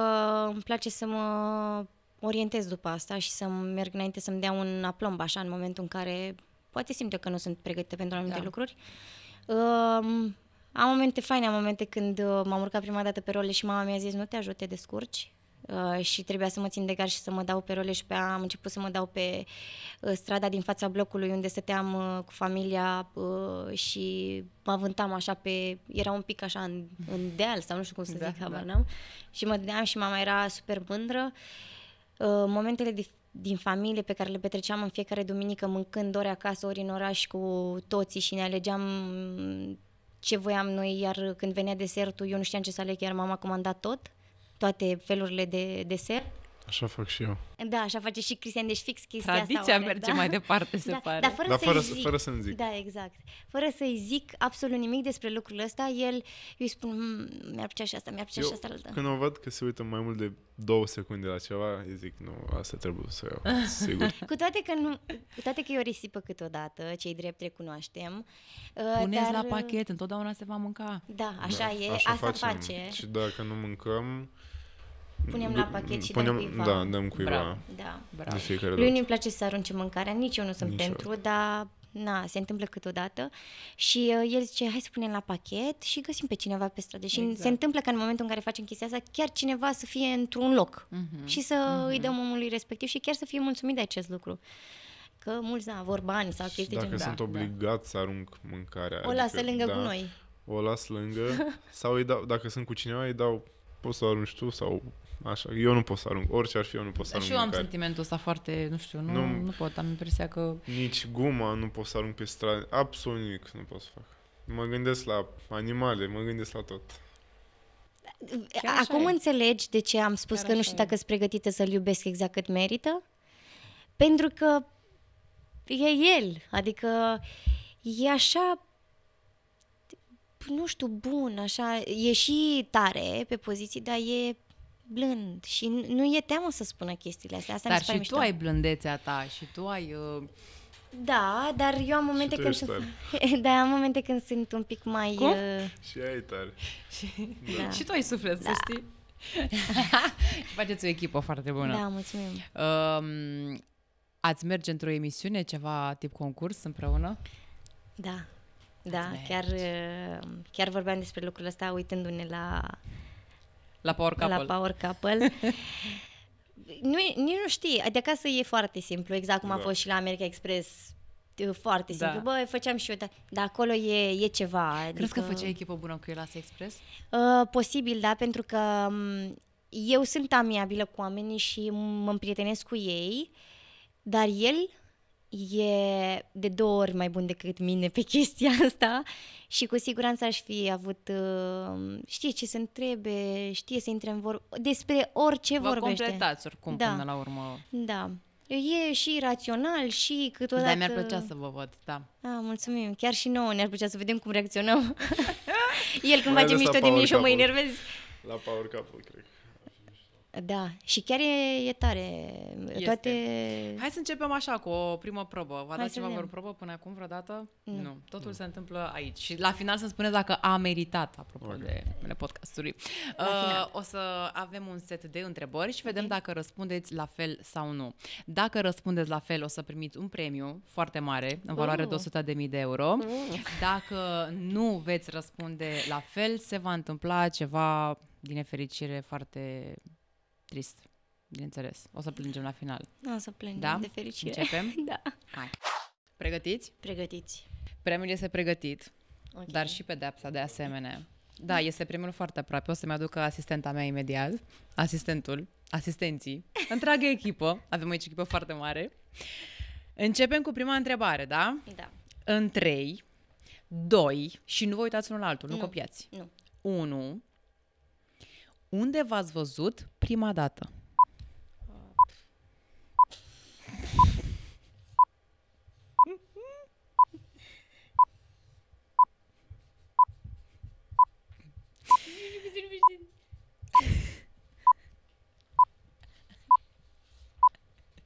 îmi place să mă orientez după asta și să merg înainte să-mi dea un aplomb așa în momentul în care poate simt eu că nu sunt pregătită pentru anumite da. lucruri. Uh, Um, am momente faine, am momente când uh, m-am urcat prima dată pe role și mama mi-a zis nu te ajute, te descurci. Uh, și trebuia să mă țin de gar și să mă dau pe role și pe am început să mă dau pe uh, strada din fața blocului unde stăteam uh, cu familia uh, și mă avântam așa pe, era un pic așa în, în deal sau nu știu cum să da, zic, da. habar Și mă dădeam și mama era super mândră. Uh, momentele dif- din familie pe care le petreceam în fiecare duminică mâncând ori acasă, ori în oraș cu toții și ne alegeam ce voiam noi, iar când venea desertul, eu nu știam ce să aleg, iar mama comanda tot, toate felurile de desert. Așa fac și eu. Da, așa face și Cristian, deci fix chestia Tradiția asta. Tradiția merge da? mai departe, se da, pare. Dar fără, da, fără, zic, fără să-mi zic. Da, exact. Fără să-i zic absolut nimic despre lucrul ăsta, el, îi spun, hmm, mi-ar plăcea și asta, mi-ar plăcea și asta. Altă. Când o văd că se uită mai mult de două secunde la ceva, îi zic, nu, asta trebuie să iau, sigur. cu, toate că nu, cu toate că e o risipă câteodată, cei drept recunoaștem. Uh, Puneți dar... la uh, pachet, întotdeauna se va mânca. Da, așa da, e, așa asta facem. face. Și dacă nu mâncăm, Punem la pachet și punem, dăm cuiva. Da, dăm cuiva. Bravo. Da, bravo. De fiecare Lui nu-i place să arunce mâncarea, nici eu nu sunt nici pentru, eu. dar na, se întâmplă câteodată și uh, el zice, hai să punem la pachet și găsim pe cineva pe stradă. Și exact. se întâmplă că în momentul în care facem chestia asta, chiar cineva să fie într-un loc uh-huh. și să uh-huh. îi mhm. dăm omului respectiv și chiar să fie mulțumit de acest lucru. Că mulți, da, vor bani sau chestii dacă gen, sunt da, obligat da. să arunc mâncarea. O las adică, lângă da, gunoi. O las lângă sau îi dau, dacă sunt cu cineva, îi dau poți să arunci tu sau Așa, eu nu pot să arunc. Orice ar fi, eu nu pot să arunc. Și eu am sentimentul ăsta foarte, nu știu, nu, nu, nu pot. Am impresia că... Nici guma nu pot să arunc pe stradă. Absolut nimic nu pot să fac. Mă gândesc la animale, mă gândesc la tot. Acum e. înțelegi de ce am spus Chiar că nu știu dacă sunt pregătită să-l iubesc exact cât merită? Pentru că e el, adică e așa nu știu, bun, așa, e și tare pe poziții, dar e blând și nu e teamă să spună chestiile astea. Asta Dar și mișto. tu ai blândețea ta și tu ai... Uh... Da, dar eu am momente când sunt... da, am momente când sunt un pic mai... Cum? Uh... Și ai tare. și... Da. și tu ai suflet, da. să știi. Faceți o echipă foarte bună. Da, mulțumim. Um, ați merge într-o emisiune, ceva tip concurs împreună? Da. Da, chiar, uh, chiar vorbeam despre lucrul ăsta uitându-ne la la Power Couple. La Power Couple. nu, nici nu știi, de acasă e foarte simplu, exact cum da. a fost și la America Express foarte da. simplu. Da. Bă, făceam și eu, dar acolo e, e ceva. Crezi că adică- făceai echipă bună cu el la Express? Uh, posibil, da, pentru că um, eu sunt amiabilă cu oamenii și mă împrietenesc cu ei, dar el e de două ori mai bun decât mine pe chestia asta și cu siguranță aș fi avut, uh, știe ce se întrebe, știe să intre în vorbă, despre orice Vă vorbește. Vă completați oricum da. până la urmă. Da. E și rațional și câteodată... Da, mi-ar plăcea să vă văd, da. A, mulțumim. Chiar și nouă ne-ar plăcea să vedem cum reacționăm. El când face mișto de mine și o mă enervez. La power couple, cred. Da, și chiar e, e tare. Este. Toate... Hai să începem așa, cu o primă probă. V-a dat ceva vreo probă până acum vreodată? Nu. nu. Totul nu. se întâmplă aici. Și la final să-mi spuneți dacă a meritat, apropo okay. de mele podcasturi. Uh, o să avem un set de întrebări și vedem okay. dacă răspundeți la fel sau nu. Dacă răspundeți la fel, o să primiți un premiu foarte mare, în valoare uh. de 100.000 de euro. Uh. Dacă nu veți răspunde la fel, se va întâmpla ceva din nefericire foarte Trist, bineînțeles. O să plângem la final. Da, o să plângem da? de fericire. Începem? da. Hai. Pregătiți? Pregătiți. Premiul este pregătit, okay. dar și pedepsa de asemenea. Da, este primul foarte aproape. O să-mi aducă asistenta mea imediat, asistentul, asistenții, întreaga echipă. Avem aici echipă foarte mare. Începem cu prima întrebare, da? Da. În 3, 2 și nu vă uitați unul la altul, nu, nu copiați. Nu. 1, unde v-ați văzut prima dată?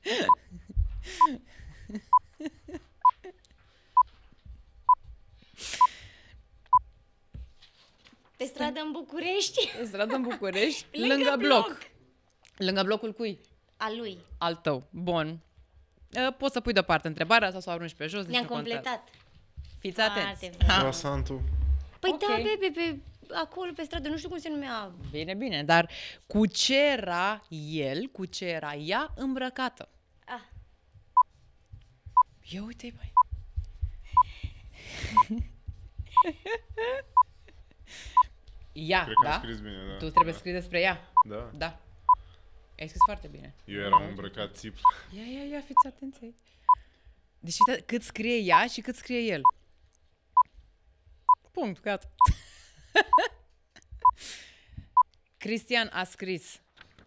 Yeah. Stradă în București. Stradă în București, lângă, lângă bloc. bloc. Lângă blocul cui? Al lui. Al tău. Bun. Eh, poți să pui deoparte întrebarea asta sau arunci pe jos. Ne-am completat. Contează. Fiți atenți. Croasantul. Păi da, okay. da, bebe, pe, acolo pe stradă, nu știu cum se numea. Bine, bine, dar cu ce era el, cu ce era ea îmbrăcată? Ah. Ia uite-i, băi. Ea, Cred da? scris bine, da. Tu trebuie da. să scrii despre ea. Da. Da. Ai scris foarte bine. Eu da. eram îmbrăcat țip. Ia, ia, ia, fiți atenți aici. Deci cât scrie ea și cât scrie el. Punct, gata. Cristian a scris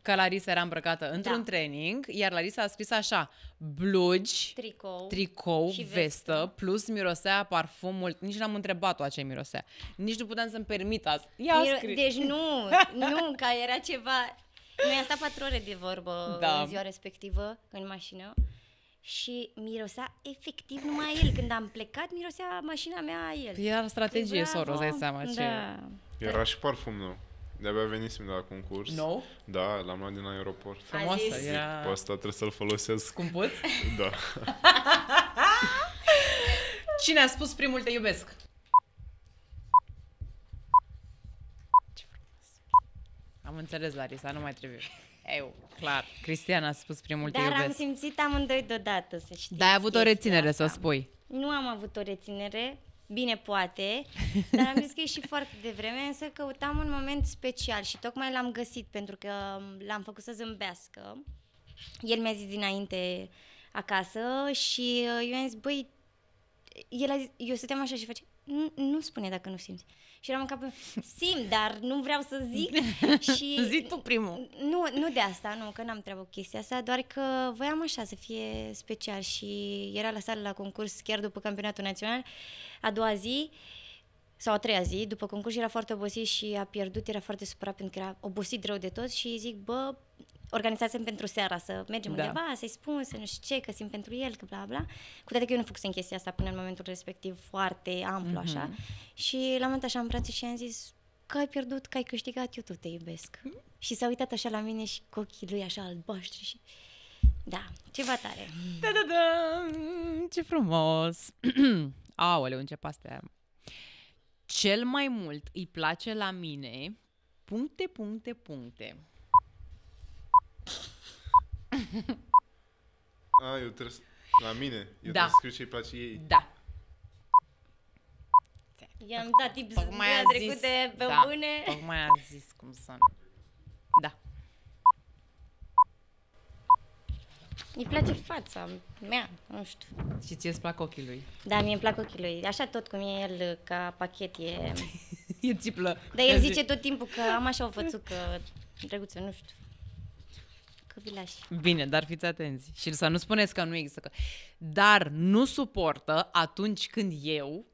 că Larisa era îmbrăcată într-un da. training, iar Larisa a scris așa, blugi, tricou, tricou și vestă, vestă, plus mirosea parfumul, nici n-am întrebat-o ce mirosea, nici nu puteam să-mi permit asta. Ia Miro- scris. Deci nu, nu, că era ceva... Noi am stat patru ore de vorbă da. în ziua respectivă, în mașină și mirosea efectiv numai el. Când am plecat, mirosea mașina mea el. Păi era strategie, soro, deci, Soros, ai seama da. Era și parfum nu? De-abia venisem de la concurs. Nou? Da, l-am luat din aeroport. Frumoasă, era... Pe asta trebuie să-l folosesc. Cum poți? Da. Cine a spus primul te iubesc? Am înțeles, Larisa, nu mai trebuie. Eu, clar. Cristian a spus primul Dar te iubesc. Dar am simțit amândoi deodată, să știi. Dar ai avut o reținere să o spui. Nu am avut o reținere, bine poate, dar am zis că e și foarte devreme, însă căutam un moment special și tocmai l-am găsit pentru că um, l-am făcut să zâmbească. El mi-a zis dinainte acasă și uh, eu am zis, băi, el a zis, eu stăteam așa și face, nu spune dacă nu simți. Și eram în capul sim dar nu vreau să zic. și Zici tu primul. Nu, nu de asta, nu, că n-am treabă cu chestia asta, doar că voiam așa să fie special și era la sală la concurs chiar după campionatul național, a doua zi sau a treia zi, după concurs era foarte obosit și a pierdut, era foarte supărat pentru că era obosit rău de tot și zic, bă, organizasem pentru seara să mergem da. undeva, să-i spun, să nu știu ce, că simt pentru el, că bla bla. Cu toate că eu nu în chestia asta până în momentul respectiv foarte amplu mm-hmm. așa. Mhm. Și la moment așa am brațe și am zis că ai pierdut, că ai câștigat, eu tot te iubesc. Mm-hmm. Și s-a uitat așa la mine și cu ochii lui așa albaștri și... Da, ceva tare. Da, da, da, ce frumos. Aoleu, încep astea. Cel mai mult îi place la mine puncte, puncte, puncte a, ah, eu trebuie să... La mine? Eu da. trebuie să scriu ce-i place ei? Da. I-am dat tips Tocmai a trecute pe da, bune. Tocmai am zis cum sună. Da. Îi place fața mea, nu știu. Și ție îți plac ochii lui. Da, mie îmi plac ochii lui. Așa tot cum e el ca pachet e... e țiplă. Dar el zice tot timpul că am așa o fățucă drăguță, nu știu copilași. Bine, dar fiți atenți. Și să nu spuneți că nu există. Că... Dar nu suportă atunci când eu...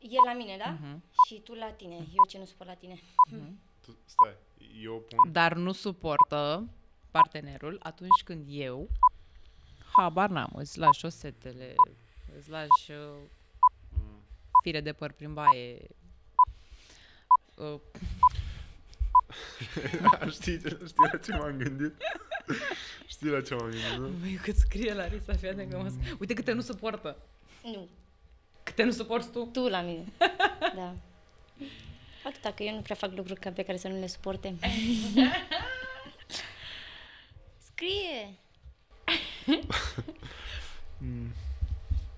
E la mine, da? Uh-huh. Și tu la tine. Eu ce nu suport la tine. Uh-huh. Tu, stai, eu pun... Dar nu suportă partenerul atunci când eu... Habar n-am, îți lași șosetele, îți lași uh, mm. fire de păr prin baie, uh, știi, știi la ce m-am gândit? știi la ce m-am gândit, nu? Băi, cât scrie Risa, fii atent că mă... Uite câte nu suportă. Nu. Câte nu suporți tu? Tu la mine. da. Atâta că eu nu prea fac lucruri ca pe care să nu le suporte. Scrie! Mm.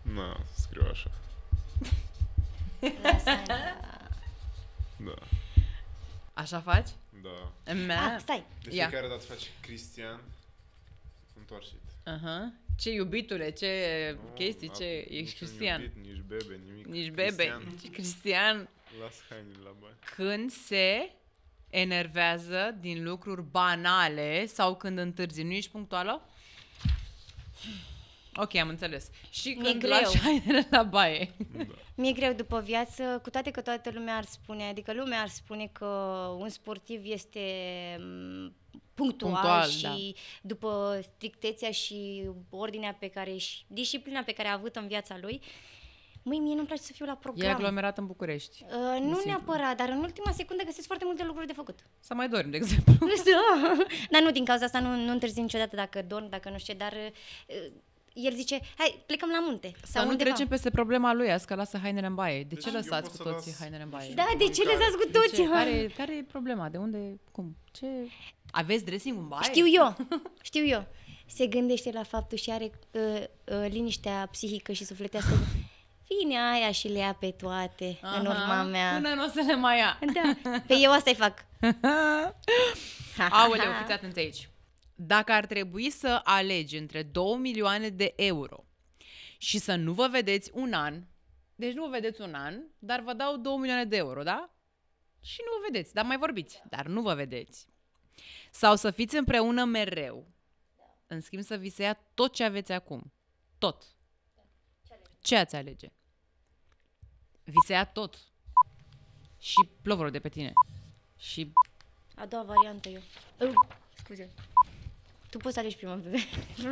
Nu, scriu așa. Da. Așa faci? Da. Ma... Ah, stai! De fiecare Ia. dată faci Cristian întorsit. Aha. Ce iubitule, ce no, chestii, ce... Ești Cristian. Iubit, nici bebe, nimic. Nici bebe, nici Cristian. Las hainele la bani. Când se enervează din lucruri banale sau când întârzi, nu ești punctuală? Ok, am înțeles. Și Mi-e când greu. lași hainele la baie. Da. Mi-e greu după viață, cu toate că toată lumea ar spune, adică lumea ar spune că un sportiv este punctual, punctual și da. după strictețea și ordinea pe care și disciplina pe care a avut-o în viața lui, Măi, mie nu-mi place să fiu la program. E aglomerat în București. Uh, nu simplu. neapărat, dar în ultima secundă găsesc foarte multe lucruri de făcut. Să mai dorm, de exemplu. da, dar nu, din cauza asta nu, nu întârzi niciodată dacă dorm, dacă nu știu, dar uh, el zice, hai, plecăm la munte. Sau Dar nu undeva. trecem peste problema lui, asta că lasă hainele în baie. De ce deci lăsați cu toții las... hainele în baie? Da, de ce lăsați cu toții? Care, care e problema? De unde? Cum? Ce? Aveți dressing în baie? Știu eu, știu eu. Se gândește la faptul și are uh, uh, liniștea psihică și sufletească. Vine aia și le ia pe toate Aha, în urma mea. Până nu o să le mai ia. Da, pe păi eu asta-i fac. Aoleu, fiți atenți aici dacă ar trebui să alegi între 2 milioane de euro și să nu vă vedeți un an, deci nu vă vedeți un an, dar vă dau 2 milioane de euro, da? Și nu vă vedeți, dar mai vorbiți, dar nu vă vedeți. Sau să fiți împreună mereu. În schimb să vi se ia tot ce aveți acum. Tot. Ce ați alege? Vi se ia tot. Și plovorul de pe tine. Și... A doua variantă eu. Uh, scuze. Tu poți să alegi prima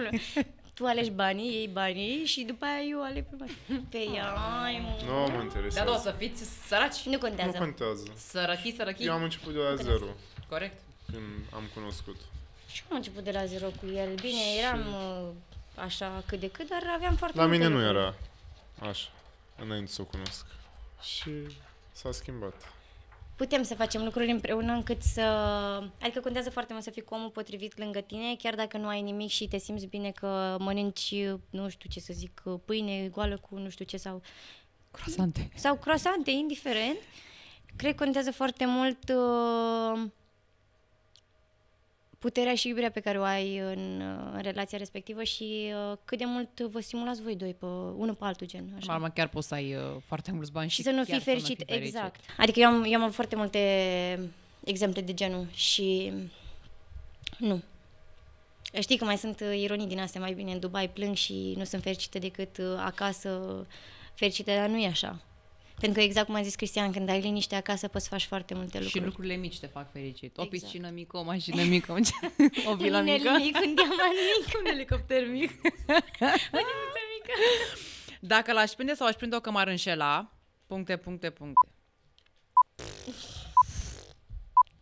Tu alegi banii, ei banii și după aia eu aleg prima. Pe ea, ai, mă. Nu mă interesează. Dar da, o să fiți săraci. Nu contează. Nu contează. Sărăchii, sărăchii. Eu am început de la zero. Corect. Când am cunoscut. Și am început de la zero cu el. Bine, eram uh, așa cât de cât, dar aveam foarte La mine nu era așa, înainte să o cunosc. Și s-a schimbat putem să facem lucruri împreună încât să... Adică contează foarte mult să fii cu omul potrivit lângă tine, chiar dacă nu ai nimic și te simți bine că mănânci, nu știu ce să zic, pâine goală cu nu știu ce sau... Croasante. Sau croasante, indiferent. Cred că contează foarte mult uh, puterea și iubirea pe care o ai în, în relația respectivă și uh, cât de mult vă stimulați voi doi pe unul pe altul gen. Așa. Mama chiar poți să ai uh, foarte mulți bani și, și să nu fii fericit, fi fericit. Exact. Adică eu am, eu am avut foarte multe exemple de genul și nu. Știi că mai sunt uh, ironii din astea, mai bine în Dubai plâng și nu sunt fericită decât uh, acasă fericită, dar nu e așa. Pentru că exact cum a zis Cristian, când ai liniște acasă poți să faci foarte multe lucruri. Și lucrurile mici te fac fericit. O exact. piscină mică, o mașină mică, o vilă mică. Un mic, un diamant mic. Un elicopter mic. o mică. Dacă l-aș prinde sau aș prinde-o că m-ar înșela, puncte, puncte, puncte.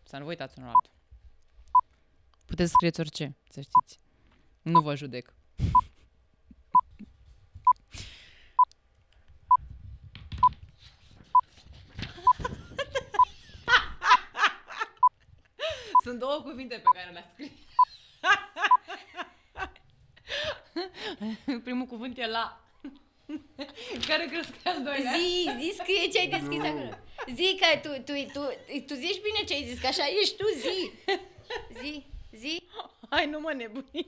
Să nu vă uitați unul altul. Puteți să scrieți orice, să știți. Nu vă judec. Sunt două cuvinte pe care le-a scris. Primul cuvânt e la. Care crezi că e al doilea? Zi, zi, scrie ce ai deschis no. acolo. Zi că tu, tu, tu, tu zici bine ce ai zis, că așa ești tu, zi. Zi, zi. Hai, nu mă nebuni.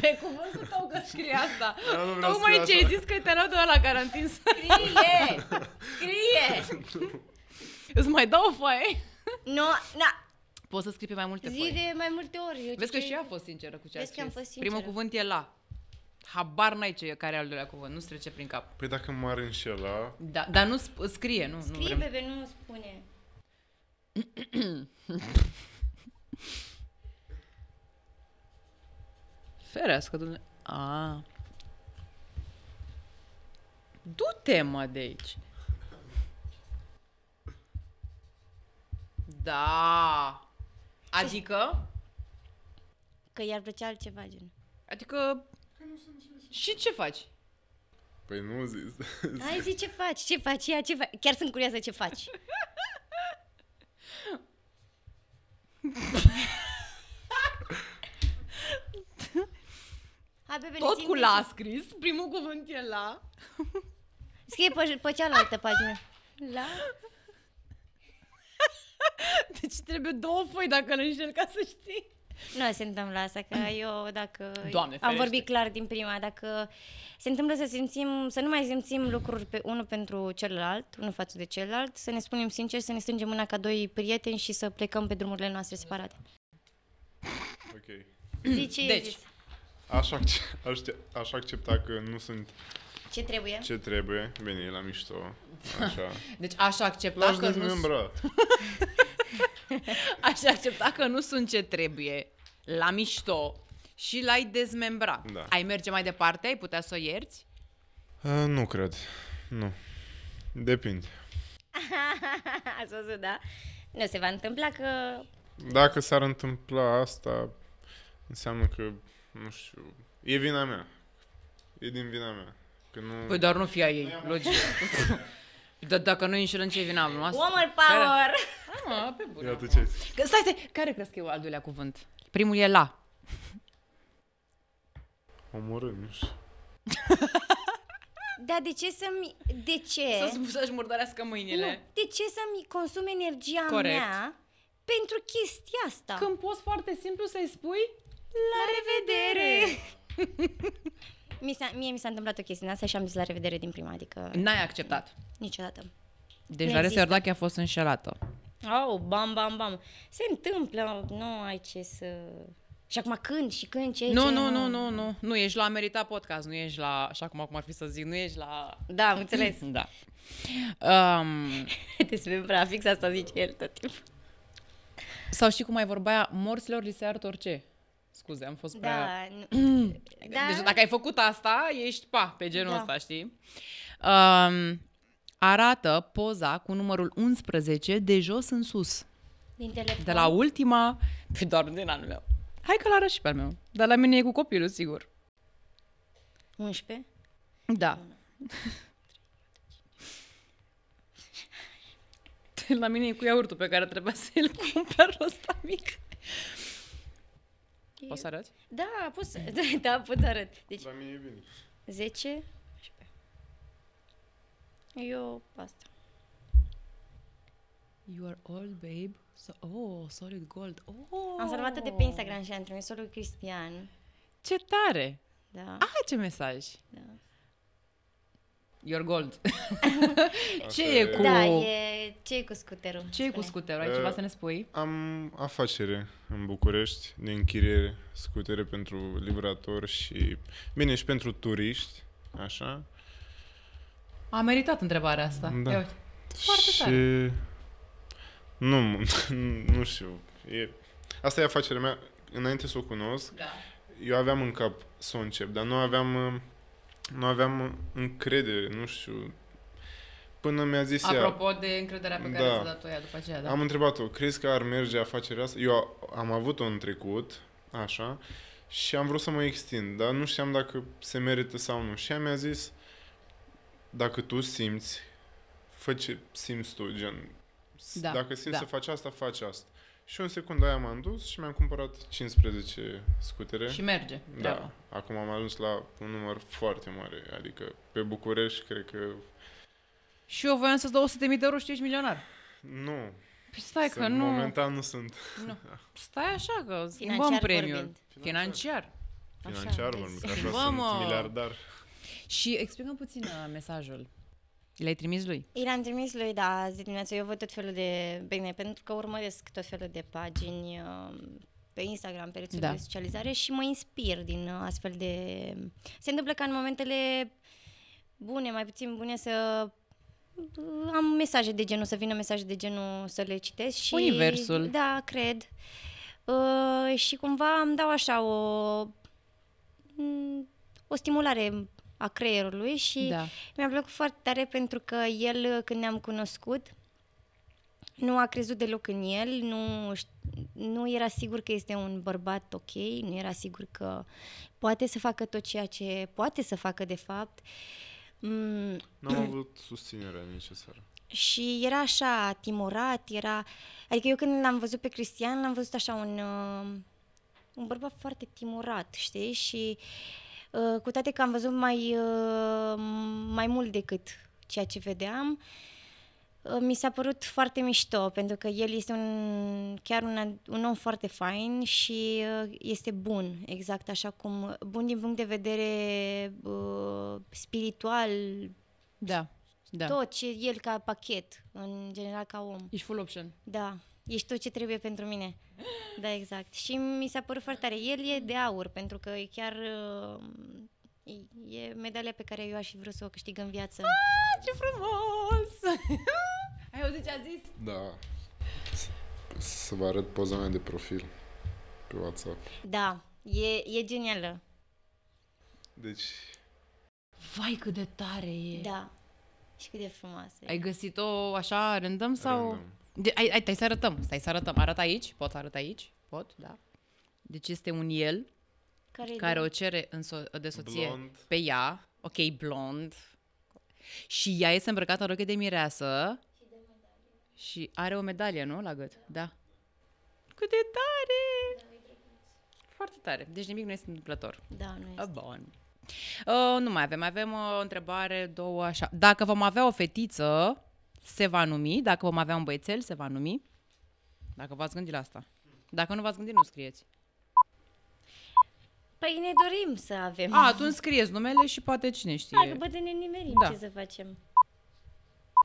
Pe cuvântul tău că scrie asta. Da, Tocmai ce ai zis că te-a luat la care întins. Scrie! Scrie! Îți mai dau o foaie? Nu, no, na. Poți să scrii pe mai multe Zi foi. de mai multe ori. Eu Vezi că și ea a fost sinceră cu ce Vezi a scris. Că am fost sinceră. Primul cuvânt e la. Habar n-ai ce, care e al doilea cuvânt, nu-ți trece prin cap. Păi dacă m-ar înșela... Da, dar nu sp- scrie, nu. Scrie, nu vrem... bebe, nu spune. Ferească, Dumnezeu. A. Du-te, mă, de aici. Da. Adică? Că i-ar plăcea altceva, gen. Adică... Și ce faci? Păi nu zis. Hai zi ce faci, ce faci, ia ce faci. Chiar sunt curioasă ce faci. Hai, bebe, Tot cu la scris, primul cuvânt e la. Scrie pe, pe cealaltă pagină. La? Deci trebuie două foi dacă îl înșel ca să știi. Nu se întâmplă asta, că eu dacă Doamne, am vorbit clar din prima, dacă se întâmplă să simțim, să nu mai simțim lucruri pe unul pentru celălalt, unul față de celălalt, să ne spunem sincer, să ne strângem mâna ca doi prieteni și să plecăm pe drumurile noastre separate. Ok. Zici, deci, zis. Aș, accepta, aș accepta că nu sunt ce trebuie? Ce trebuie? Bine, e la mișto. Așa. Deci aș accepta că nu... aș accepta că nu sunt ce trebuie. La mișto. Și l-ai dezmembra. Da. Ai merge mai departe? Ai putea să o ierți? Uh, nu cred. Nu. Depinde. Așa văzut, da? Nu se va întâmpla că... Dacă s-ar întâmpla asta, înseamnă că, nu știu, e vina mea. E din vina mea. Că nu... Păi dar nu fia ei, logic. Dar dacă noi înșelăm ce e vina noastră... Woman power! Care... Ah, pe bună. Iată ce Stai, stai, care crezi că e al doilea cuvânt? Primul e la. Omorât, nu știu. Dar de ce să-mi... De ce? să să-și murdărească mâinile. Nu, de ce să-mi consum energia Corect. mea pentru chestia asta? Când poți foarte simplu să-i spui... La, la revedere! revedere. Mi s-a, mie mi s-a întâmplat o chestie în asta și am zis la revedere din prima, adică... N-ai acceptat. Niciodată. Deci Rare Iordache da. a fost înșelată. Au, bam, bam, bam. Se întâmplă, nu ai ce să... Și acum când și când ce Nu, ce, nu, nu, nu, nu. Nu ești la meritat podcast, nu ești la, așa cum acum ar fi să zic, nu ești la... Da, am înțeles. da. Um... spune prea fix asta zice el tot timpul. Sau știi cum mai vorba aia, morților li se arată orice. Scuze, am fost da, prea... Deci da, da. Deci dacă ai făcut asta, ești pa, pe genul da. ăsta, știi? Um, arată poza cu numărul 11 de jos în sus. Din telefon. De la ultima, doar din anul meu. Hai că l-arăt și pe al meu. Dar la mine e cu copilul, sigur. 11? Da. la mine e cu iaurtul pe care trebuia să-l cumpăr ăsta mic. E... Poți să arăt? Da, pot să, da, da, pot să arăt. Deci, La mine e bine. 10, 11. Eu asta. You are old, babe. So, oh, solid gold. Oh. Am salvat de pe Instagram și am trimis-o lui Cristian. Ce tare! Da. Ah, ce mesaj! Da. Your gold. ce e cu... Da, e, ce cu scuterul? ce cu scuterul? Ai uh, ceva eh, să ne spui? Am afacere în București de închiriere, scutere pentru livrator și, bine, și pentru turiști, așa. A meritat întrebarea asta. Da. Ia uite. Foarte și... tare. Nu, nu știu. E... Asta e afacerea mea. Înainte să o cunosc, da. eu aveam în cap să o încep, dar nu aveam, nu aveam încredere, nu știu, Până mi-a zis Apropo ea, de încrederea pe care da, ți-a dat-o ea după aceea, da? Am întrebat-o, crezi că ar merge afacerea asta? Eu am avut-o în trecut, așa, și am vrut să mă extind, dar nu știam dacă se merită sau nu. Și ea mi-a zis, dacă tu simți, fă ce simți tu, gen, da, dacă simți da. să faci asta, faci asta. Și în secundă aia m-am dus și mi-am cumpărat 15 scutere. Și merge. Da. Treaba. Acum am ajuns la un număr foarte mare. Adică pe București cred că și eu voiam să-ți dau 100.000 de euro și ești milionar. Nu. Păi stai că nu... Momentan nu sunt. Nu. Stai așa că schimbăm premiul. Financiar. Financiar, vorbim, că așa sunt uh, miliardar. Și explică puțin uh, mesajul. l ai trimis lui? I l-am trimis lui, da, zi dimineața. Eu văd tot felul de... Bine, pentru că urmăresc tot felul de pagini um, pe Instagram, pe rețele da. de socializare și mă inspir din uh, astfel de... Se întâmplă ca în momentele bune, mai puțin bune, să am mesaje de genul, să vină mesaje de genul să le citesc și... Universul. Da, cred. Uh, și cumva îmi dau așa o, mm, o stimulare a creierului și da. mi-a plăcut foarte tare pentru că el, când ne-am cunoscut, nu a crezut deloc în el, nu, nu era sigur că este un bărbat ok, nu era sigur că poate să facă tot ceea ce poate să facă de fapt. Uh, Mm. Nu am avut susținerea necesară. Și era așa timorat, era... Adică eu când l-am văzut pe Cristian, l-am văzut așa un... Uh, un bărbat foarte timorat, știi? Și uh, cu toate că am văzut mai, uh, mai mult decât ceea ce vedeam, uh, Uh, mi s-a părut foarte mișto, pentru că el este un, chiar un, un om foarte fain și uh, este bun, exact așa cum, bun din punct de vedere uh, spiritual, da, da. tot ce el ca pachet, în general ca om. Ești full option. Da, ești tot ce trebuie pentru mine. Da, exact. Și mi s-a părut foarte tare. El e de aur, pentru că e chiar... Uh, E medalia pe care eu aș fi vrut să o câștig în viață. Ah, ce frumos! Ai auzit ce a zis? Da. Să vă arăt poza mea de profil pe WhatsApp. Da, e, e genială. Deci... Vai cât de tare e! Da. Și cât de frumoasă e. Ai găsit-o așa random sau... Random. De, ai, ai, stai să arătăm, stai să arătăm. Arată aici, pot arăta aici, pot, da. Deci este un el care, care o cere în so- de soție blond. pe ea, ok, blond, și ea este îmbrăcată în roche de mireasă și are o medalie, nu? La gât. Da. Cât de tare! Foarte tare. Deci nimic nu este întâmplător. Da, nu este. Bun. Uh, nu mai avem. Avem o uh, întrebare, două, așa. Dacă vom avea o fetiță, se va numi. Dacă vom avea un băiețel, se va numi. Dacă v-ați gândit la asta. Dacă nu v-ați gândit, nu scrieți. Păi ne dorim să avem. A, atunci scrieți numele și poate cine da, știe. Dacă poate ne nimerim da. ce să facem.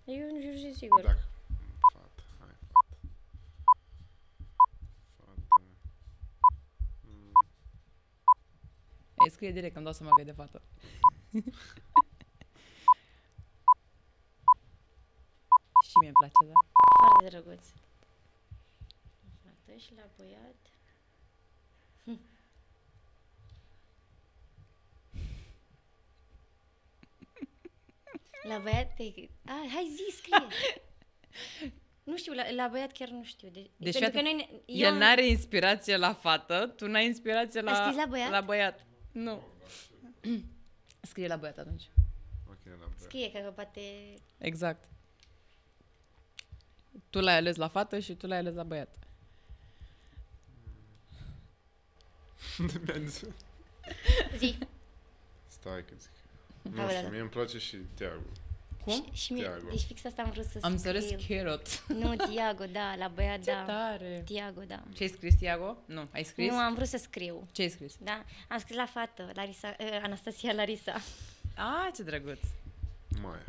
Eu nu știu sigur. Dacă Ei, scrie direct, îmi dau seama că e de fată. și mie îmi place, da. Foarte drăguț. Fată și la băiat. La băiat te... A, hai zi, scrie! nu știu, la, la băiat chiar nu știu. De, deci, pentru că noi, eu... el n-are inspirație la fată, tu n-ai inspirație la, la băiat? La băiat. Nu. Scrie la băiat atunci. Ok, la băiat. Scrie că poate... Exact. Tu l-ai ales la fată și tu l-ai ales la băiat. mi-am Zi. Stai că zic. Nu știu, mie îmi place și Tiago. Cum? Și, și Tiago. Deci fix asta am vrut să scriu. Am să carrot. Nu, Tiago, da, la băiat, Ce da. tare! Tiago, da. Ce ai scris, Tiago? Nu, ai scris? Nu, am vrut să scriu. Ce ai scris? Da, am scris la fată, Larisa, uh, Anastasia Larisa. Ah, ce drăguț! Maia.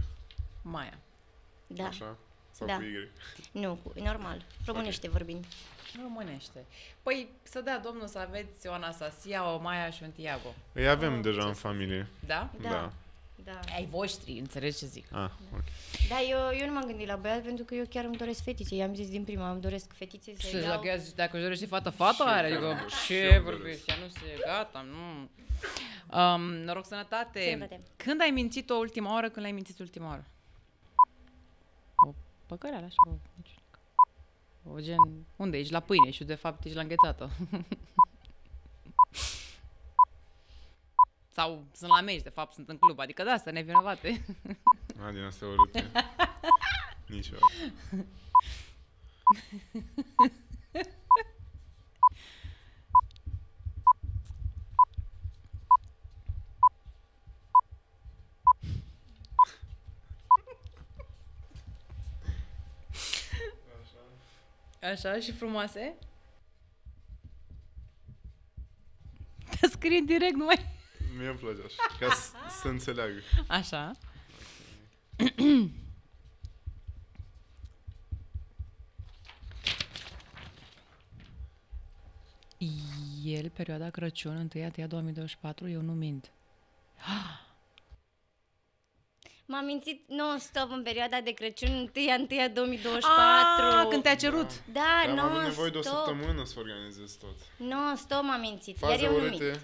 Maia. Da. Așa? Sau da. cu Y? Nu, normal. Românește okay. vorbind. Românește. Păi să dea Domnul să aveți o Anastasia, o Maia și un Tiago. Îi avem oh, deja în familie. Da? Da. da da. ai voștri, înțelegi ce zic. Ah, da. okay. Da, eu, eu nu m-am gândit la băiat pentru că eu chiar îmi doresc fetițe. I-am zis din prima, îmi doresc fetițe să iau... Dacă, zis, dacă își dorește fata, fata are. Adică, ce vorbești? Ea nu se... Gata, nu... Um, noroc, sănătate. sănătate. Când ai mințit-o ultima oară? Când l-ai mințit ultima oară? O păcăreală așa, o... O gen... Unde ești? La pâine și de fapt ești la înghețată. Sau sunt la meci, de fapt, sunt în club. Adică da, să ne vinovate. A, din asta urâte. Nici Așa, și frumoase? Te scrie direct, nu mai... Mie îmi place așa, ca să, să înțeleagă. Așa. Okay. El, perioada Crăciun, 1 ianuarie 2024, eu nu mint. M-am mințit non-stop în perioada de Crăciun, 1 2024. Ah, când te-a cerut. Da, da non-stop. Am avut nevoie de o săptămână să organizez tot. Non-stop m-am mințit, Faza iar eu urâte. nu mint.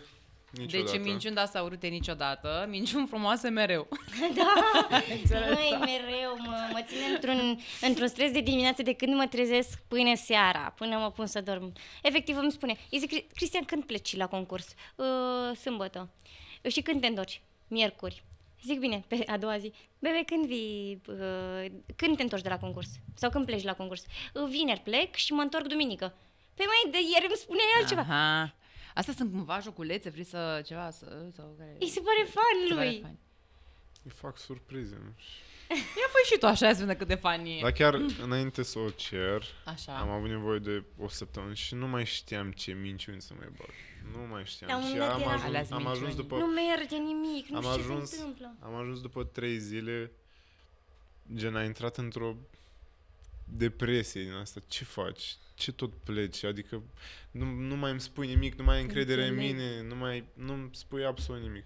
Niciodată. Deci minciuni de asta urâte niciodată, minciuni frumoase mereu. da, măi, mereu, mă, mă ține într-un, într stres de dimineață de când mă trezesc până seara, până mă pun să dorm. Efectiv îmi spune, îi zic, Cristian, când pleci la concurs? Uh, sâmbătă. Și când te întorci? Miercuri. Zic bine, pe a doua zi, bebe, când vii, uh, când te întorci de la concurs? Sau când pleci la concurs? Uh, vineri plec și mă întorc duminică. Pe păi, mai de ieri îmi spune altceva. Aha. Asta sunt cumva joculețe, vrei să ceva să, sau care... Îi se pare fan lui. Îi fac surprize, nu Ia fă și tu așa să cât de fan e. Dar chiar înainte să o cer, așa. am avut nevoie de o săptămână și nu mai știam ce minciuni să mai bag. Nu mai știam. Dar și am ajuns, am ajuns după... Nu merge nimic, nu am știu ajuns, ce se întâmplă. Am ajuns după trei zile, gen a intrat într-o depresie din asta, ce faci? Ce tot pleci? Adică nu, nu mai îmi spui nimic, nu mai ai încredere Înțeleg. în mine, nu mai nu îmi spui absolut nimic.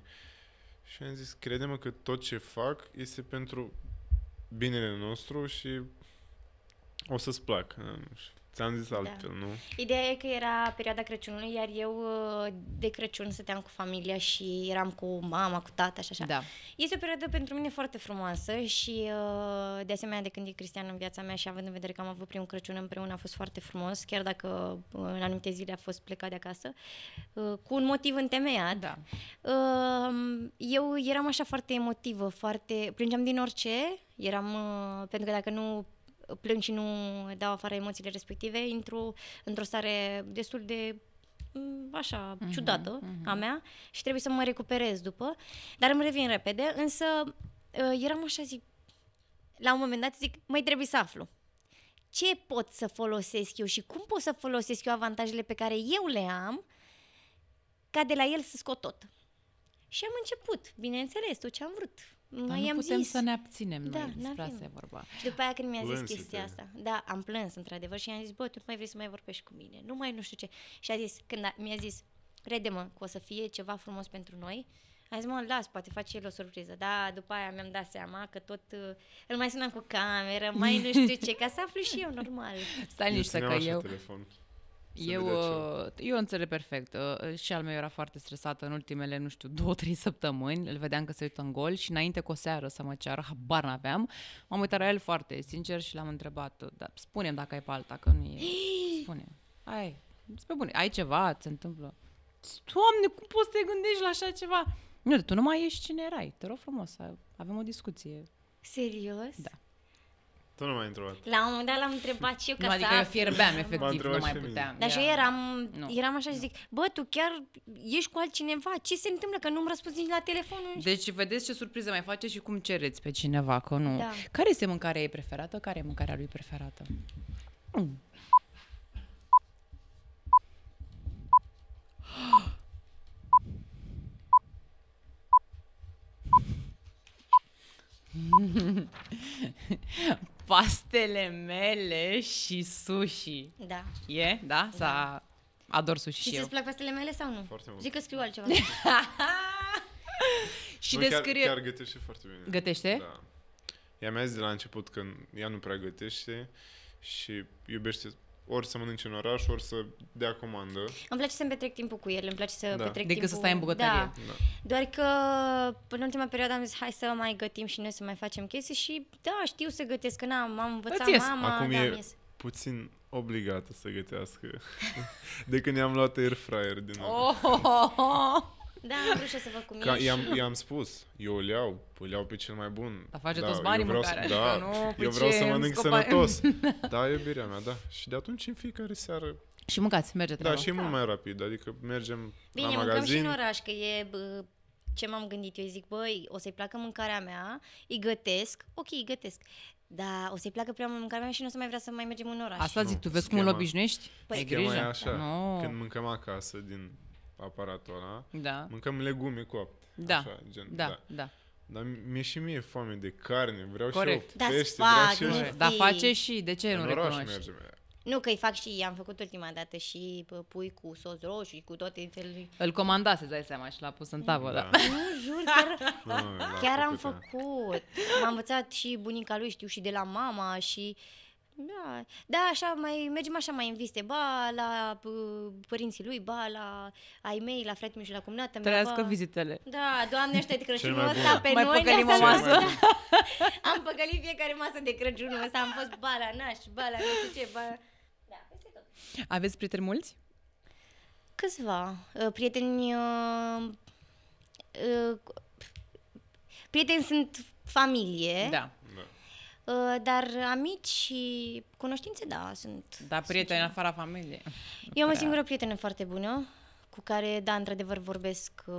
Și am zis, crede că tot ce fac este pentru binele nostru și o să-ți plac. Ți-am zis altfel, da. nu? Ideea e că era perioada Crăciunului, iar eu uh, de Crăciun stăteam cu familia și eram cu mama, cu tata și așa. Da. Este o perioadă pentru mine foarte frumoasă și uh, de asemenea de când e Cristian în viața mea și având în vedere că am avut primul Crăciun împreună a fost foarte frumos, chiar dacă uh, în anumite zile a fost plecat de acasă, cu un motiv întemeiat. Da. Um, eu eram așa foarte emotivă, foarte... plângeam din orice, eram... pentru că dacă nu plâng și nu dau afară emoțiile respective, intru într-o stare destul de mm, așa, uh-huh, ciudată uh-huh. a mea și trebuie să mă recuperez după, dar îmi revin repede, însă uh, eram așa, zic, la un moment dat zic, mai trebuie să aflu ce pot să folosesc eu și cum pot să folosesc eu avantajele pe care eu le am ca de la el să scot tot. Și am început, bineînțeles, tot ce am vrut. Noi Dar nu putem zis. să ne abținem da, noi, despre asta e vorba. Și după aia când mi-a zis chestia asta, da, am plâns într-adevăr și i-am zis, bă, tu nu mai vrei să mai vorbești cu mine, nu mai nu știu ce. Și a zis, când a, mi-a zis, crede-mă că o să fie ceva frumos pentru noi, Mi-a zis, mă, las, poate face el o surpriză. Da, după aia mi-am dat seama că tot uh, îl mai sunam cu cameră, mai nu știu ce, ca să aflu și eu normal. Stai niște că eu... Telefon. Eu, uh, eu înțeleg perfect. Uh, uh, și al meu era foarte stresat în ultimele, nu știu, două, trei săptămâni. Îl vedeam că se uită în gol și înainte cu o seară să mă ceară, habar n-aveam. M-am uitat la el foarte sincer și l-am întrebat, da, spune dacă ai pe alta, că nu e... Spune. Ai, spune bune, ai ceva, se întâmplă. Doamne, cum poți să te gândești la așa ceva? Nu, tu nu mai ești cine erai, te rog frumos, avem o discuție. Serios? Da. Tu nu m-ai întrebat. La un moment dat l-am întrebat și eu ca nu, adică să... Adică eu fierbeam, efectiv, nu mai puteam. Dar și eu eram, nu. eram așa și zic, bă, tu chiar ești cu altcineva, ce se întâmplă că nu-mi răspunzi nici la telefon? Deci vedeți ce surpriză mai face și cum cereți pe cineva, că nu... Da. Care este mâncarea ei preferată? Care e mâncarea lui preferată? Mm. pastele mele și sushi. Da. E? Da? S-a... Da. Ador sushi și, și eu. ți plac pastele mele sau nu? Foarte mult. Zic că scriu altceva. și Bă, descrie... Chiar, chiar gătește foarte bine. Gătește? Da. Ea mi-a zis de la început că ea nu prea gătește și iubește ori să mănânce în oraș, ori să dea comandă. Îmi place să-mi petrec timpul cu el, îmi place să da. petrec Decât timpul... să stai în bucătărie. Da. da. Doar că în ultima perioadă am zis, hai să mai gătim și noi să mai facem chestii și da, știu să gătesc, că n-am, am învățat Îți mama. Acum da, e puțin obligată să gătească. de când i-am luat air fryer din nou. Oh, oh, oh. Da, am vrut și să fac cum Ca, I-am, i-am spus, eu îl iau, îl iau pe cel mai bun. A face da, toți banii mâncare. Să, adică da, nu, eu vreau să mănânc scopai. sănătos. da, iubirea mea, da. Și de atunci în fiecare seară și mâncați, merge treaba. Da, și e da. mult mai rapid, adică mergem Bine, la magazin. Bine, și în oraș, că e bă, ce m-am gândit eu, zic, băi, o să-i placă mâncarea mea, îi gătesc, ok, îi gătesc, da, o să-i placă prea mult mâncarea mea și nu o să mai vrea să mai mergem în oraș. Asta zic, tu vezi schema, cum îl obișnuiești? Păi, e grijă. așa, da. no. când mâncăm acasă din aparatul ăla, da. mâncăm legume copt. Da, așa, gen, da, da. da. Dar mi-e și mie foame de carne, vreau Corect. și eu pește, da, vreau și eu... Dar face și, de ce în nu recunoști? Nu, că îi fac și, am făcut ultima dată și pui cu sos roșu și cu toate felul. Îl comanda, să dai seama, și l-a pus în da. tavă. Da. da. Nu, jur, chiar, nu, chiar am făcut. M-a învățat și bunica lui, știu, și de la mama și... Uh, da, da, așa mai, mergem așa mai în viste, ba la uh, părinții lui, ba la ai mei, la fratele meu și la cumnată mea, Trăiască ba... vizitele. Da, doamne, ăștia de Crăciunul ăsta pe mai noi ne-a masă. Da. am păcălit fiecare masă de Crăciunul ăsta, am fost ba la naș, ba la nu știu ce, ba... Da, peste tot. Aveți prieteni mulți? Câțiva. Uh, prieteni... Uh, uh, prieteni sunt familie. Da Uh, dar amici și cunoștințe, da, sunt... Da, prieteni în afara familiei. Eu am o singură prietenă foarte bună, cu care, da, într-adevăr vorbesc uh,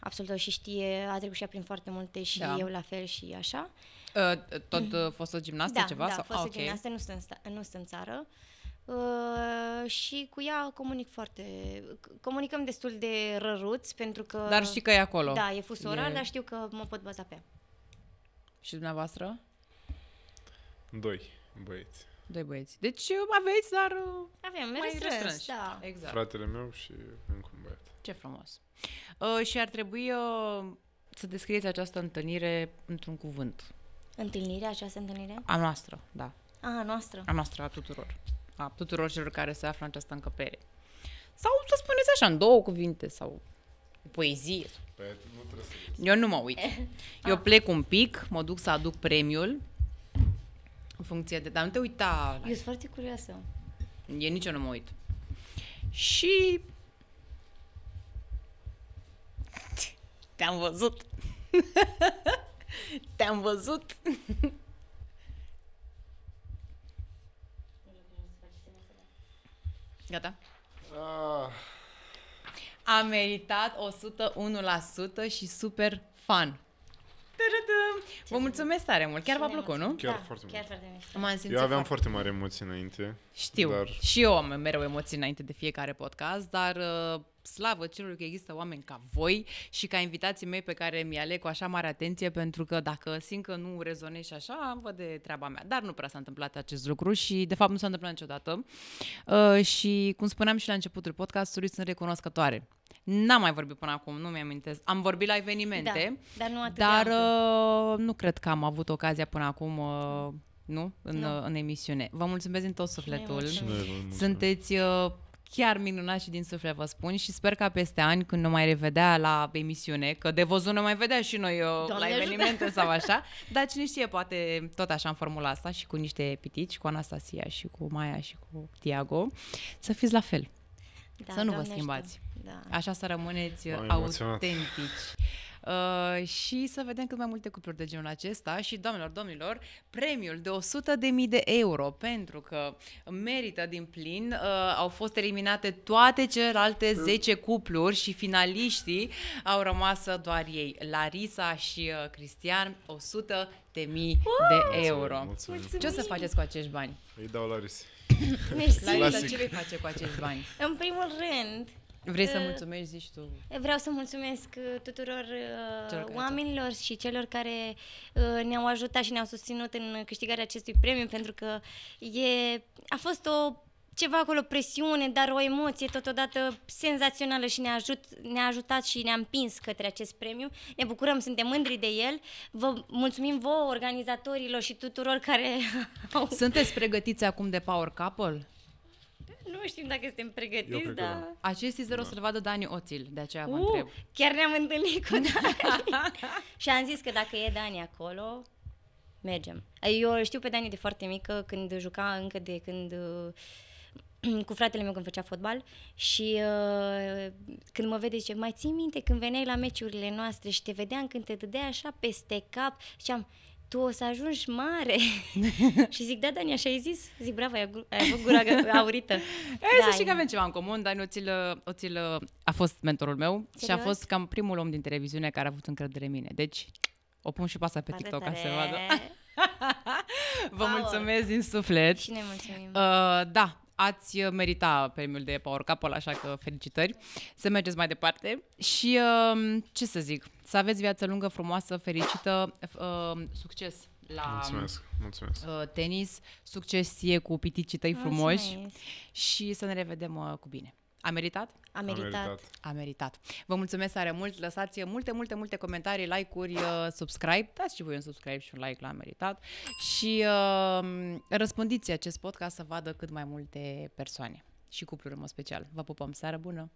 absolut și știe, a trecut și ea prin foarte multe și da. eu la fel și așa. Uh, tot uh, fostă gimnastă da, ceva? Da, sau? fostă ah, okay. gimnastă, nu sunt, nu sunt în țară. Uh, și cu ea comunic foarte... Comunicăm destul de răruți pentru că... Dar știi că e acolo. Da, e fusorar, e... dar știu că mă pot baza pe ea. Și dumneavoastră? Doi băieți. Doi băieți. Deci uh, aveți, dar... Uh, Avem, mai restrâns, restrâns, da. Exact. Fratele meu și încă un băiat. Ce frumos. Uh, și ar trebui uh, să descrieți această întâlnire într-un cuvânt. Întâlnirea, această întâlnire? A noastră, da. A, a noastră. A noastră, a tuturor. A tuturor celor care se află în această încăpere. Sau să spuneți așa, în două cuvinte, sau o poezie. Păi, nu Eu nu mă uit. Eu ah. plec un pic, mă duc să aduc premiul funcție de... Dar nu te uita... Eu sunt foarte curioasă. E nici eu nu mă uit. Și... Te-am văzut. Te-am văzut. Gata? Ah. A meritat 101% și super fan. Vă mulțumesc tare mult. Chiar v-a plăcut, nu? Chiar da, foarte mult. Chiar foarte mișto. M-am eu aveam foarte... foarte mari emoții înainte. Știu. Dar... Și eu am mereu emoții înainte de fiecare podcast, dar uh, slavă celor că există oameni ca voi și ca invitații mei pe care mi aleg cu așa mare atenție, pentru că dacă simt că nu rezonez așa, văd de treaba mea. Dar nu prea s-a întâmplat acest lucru și, de fapt, nu s-a întâmplat niciodată. Uh, și, cum spuneam și la începutul podcastului, sunt recunoscătoare N-am mai vorbit până acum, nu mi-amintesc. Am vorbit la evenimente, da, dar, nu, atât dar uh, nu cred că am avut ocazia până acum... Uh, nu? În, nu. Uh, în emisiune. Vă mulțumesc din tot sufletul. Sunteți uh, chiar minunat și din suflet vă spun și sper ca peste ani când nu mai revedea la emisiune, că de văzut nu mai vedea și noi uh, Doamne la evenimente ajută. sau așa, dar cine știe, poate tot așa în formula asta și cu niște pitici, cu Anastasia și cu Maia și cu Tiago, să fiți la fel. Da, să nu vă schimbați da. Așa să rămâneți uh, autentici. Uh, și să vedem cât mai multe cupluri de genul acesta și, doamnelor, domnilor, premiul de 100.000 de euro pentru că merită din plin. Uh, au fost eliminate toate celelalte 10 mm. cupluri și finaliștii au rămas doar ei, Larisa și uh, Cristian, 100 de mii de euro. Mulțumim. Ce o să faceți cu acești bani? Îi dau Larisa. Larisa, ce vei face cu acești bani? În primul rând, Vrei să eh, mulțumești, zici tu? Vreau să mulțumesc eh, tuturor uh, oamenilor și celor care ne-au ajutat și ne-au susținut în câștigarea acestui premiu, pentru că e, a fost o ceva acolo, presiune, dar o emoție totodată senzațională și ne-a, ajut, ne-a ajutat și ne-a împins către acest premiu. Ne bucurăm, suntem mândri de el. Vă mulțumim vouă, organizatorilor și tuturor care au... Sunteți pregătiți acum de Power Couple? Nu știm dacă suntem pregătiți, dar... Da. Acest teaser da. o să-l vadă Dani Oțil, de aceea vă uh, întreb. Chiar ne-am întâlnit cu Dani. și am zis că dacă e Dani acolo, mergem. Eu știu pe Dani de foarte mică, când juca încă de când... Uh, cu fratele meu când făcea fotbal și uh, când mă vede zice, mai ții minte când veneai la meciurile noastre și te vedeam când te dădeai așa peste cap, ziceam, tu o să ajungi mare. și zic, da, Dani, așa ai zis? Zic, bravo, ai avut gura aurită. e, da, să știi că avem ceva în comun, Dani Oțil, Oțil a fost mentorul meu Serios? și a fost cam primul om din televiziune care a avut încredere în mine. Deci, o pun și pasă pe Pare TikTok tare. ca să vadă. Vă wow. mulțumesc din suflet. Și ne mulțumim. Uh, da, ați uh, merita premiul de Power Couple, așa că felicitări, să mergeți mai departe și um, ce să zic, să aveți viață lungă, frumoasă, fericită, um, succes! la um, mulțumesc, mulțumesc. Uh, tenis, succesie cu piticii tăi mulțumesc. frumoși și să ne revedem uh, cu bine. A meritat? A meritat. A meritat. Vă mulțumesc are mult, lăsați multe, multe, multe comentarii, like-uri, uh, subscribe, dați și voi un subscribe și un like la meritat și uh, răspândiți acest podcast să vadă cât mai multe persoane și cupluri în mod special. Vă pupăm, seară bună!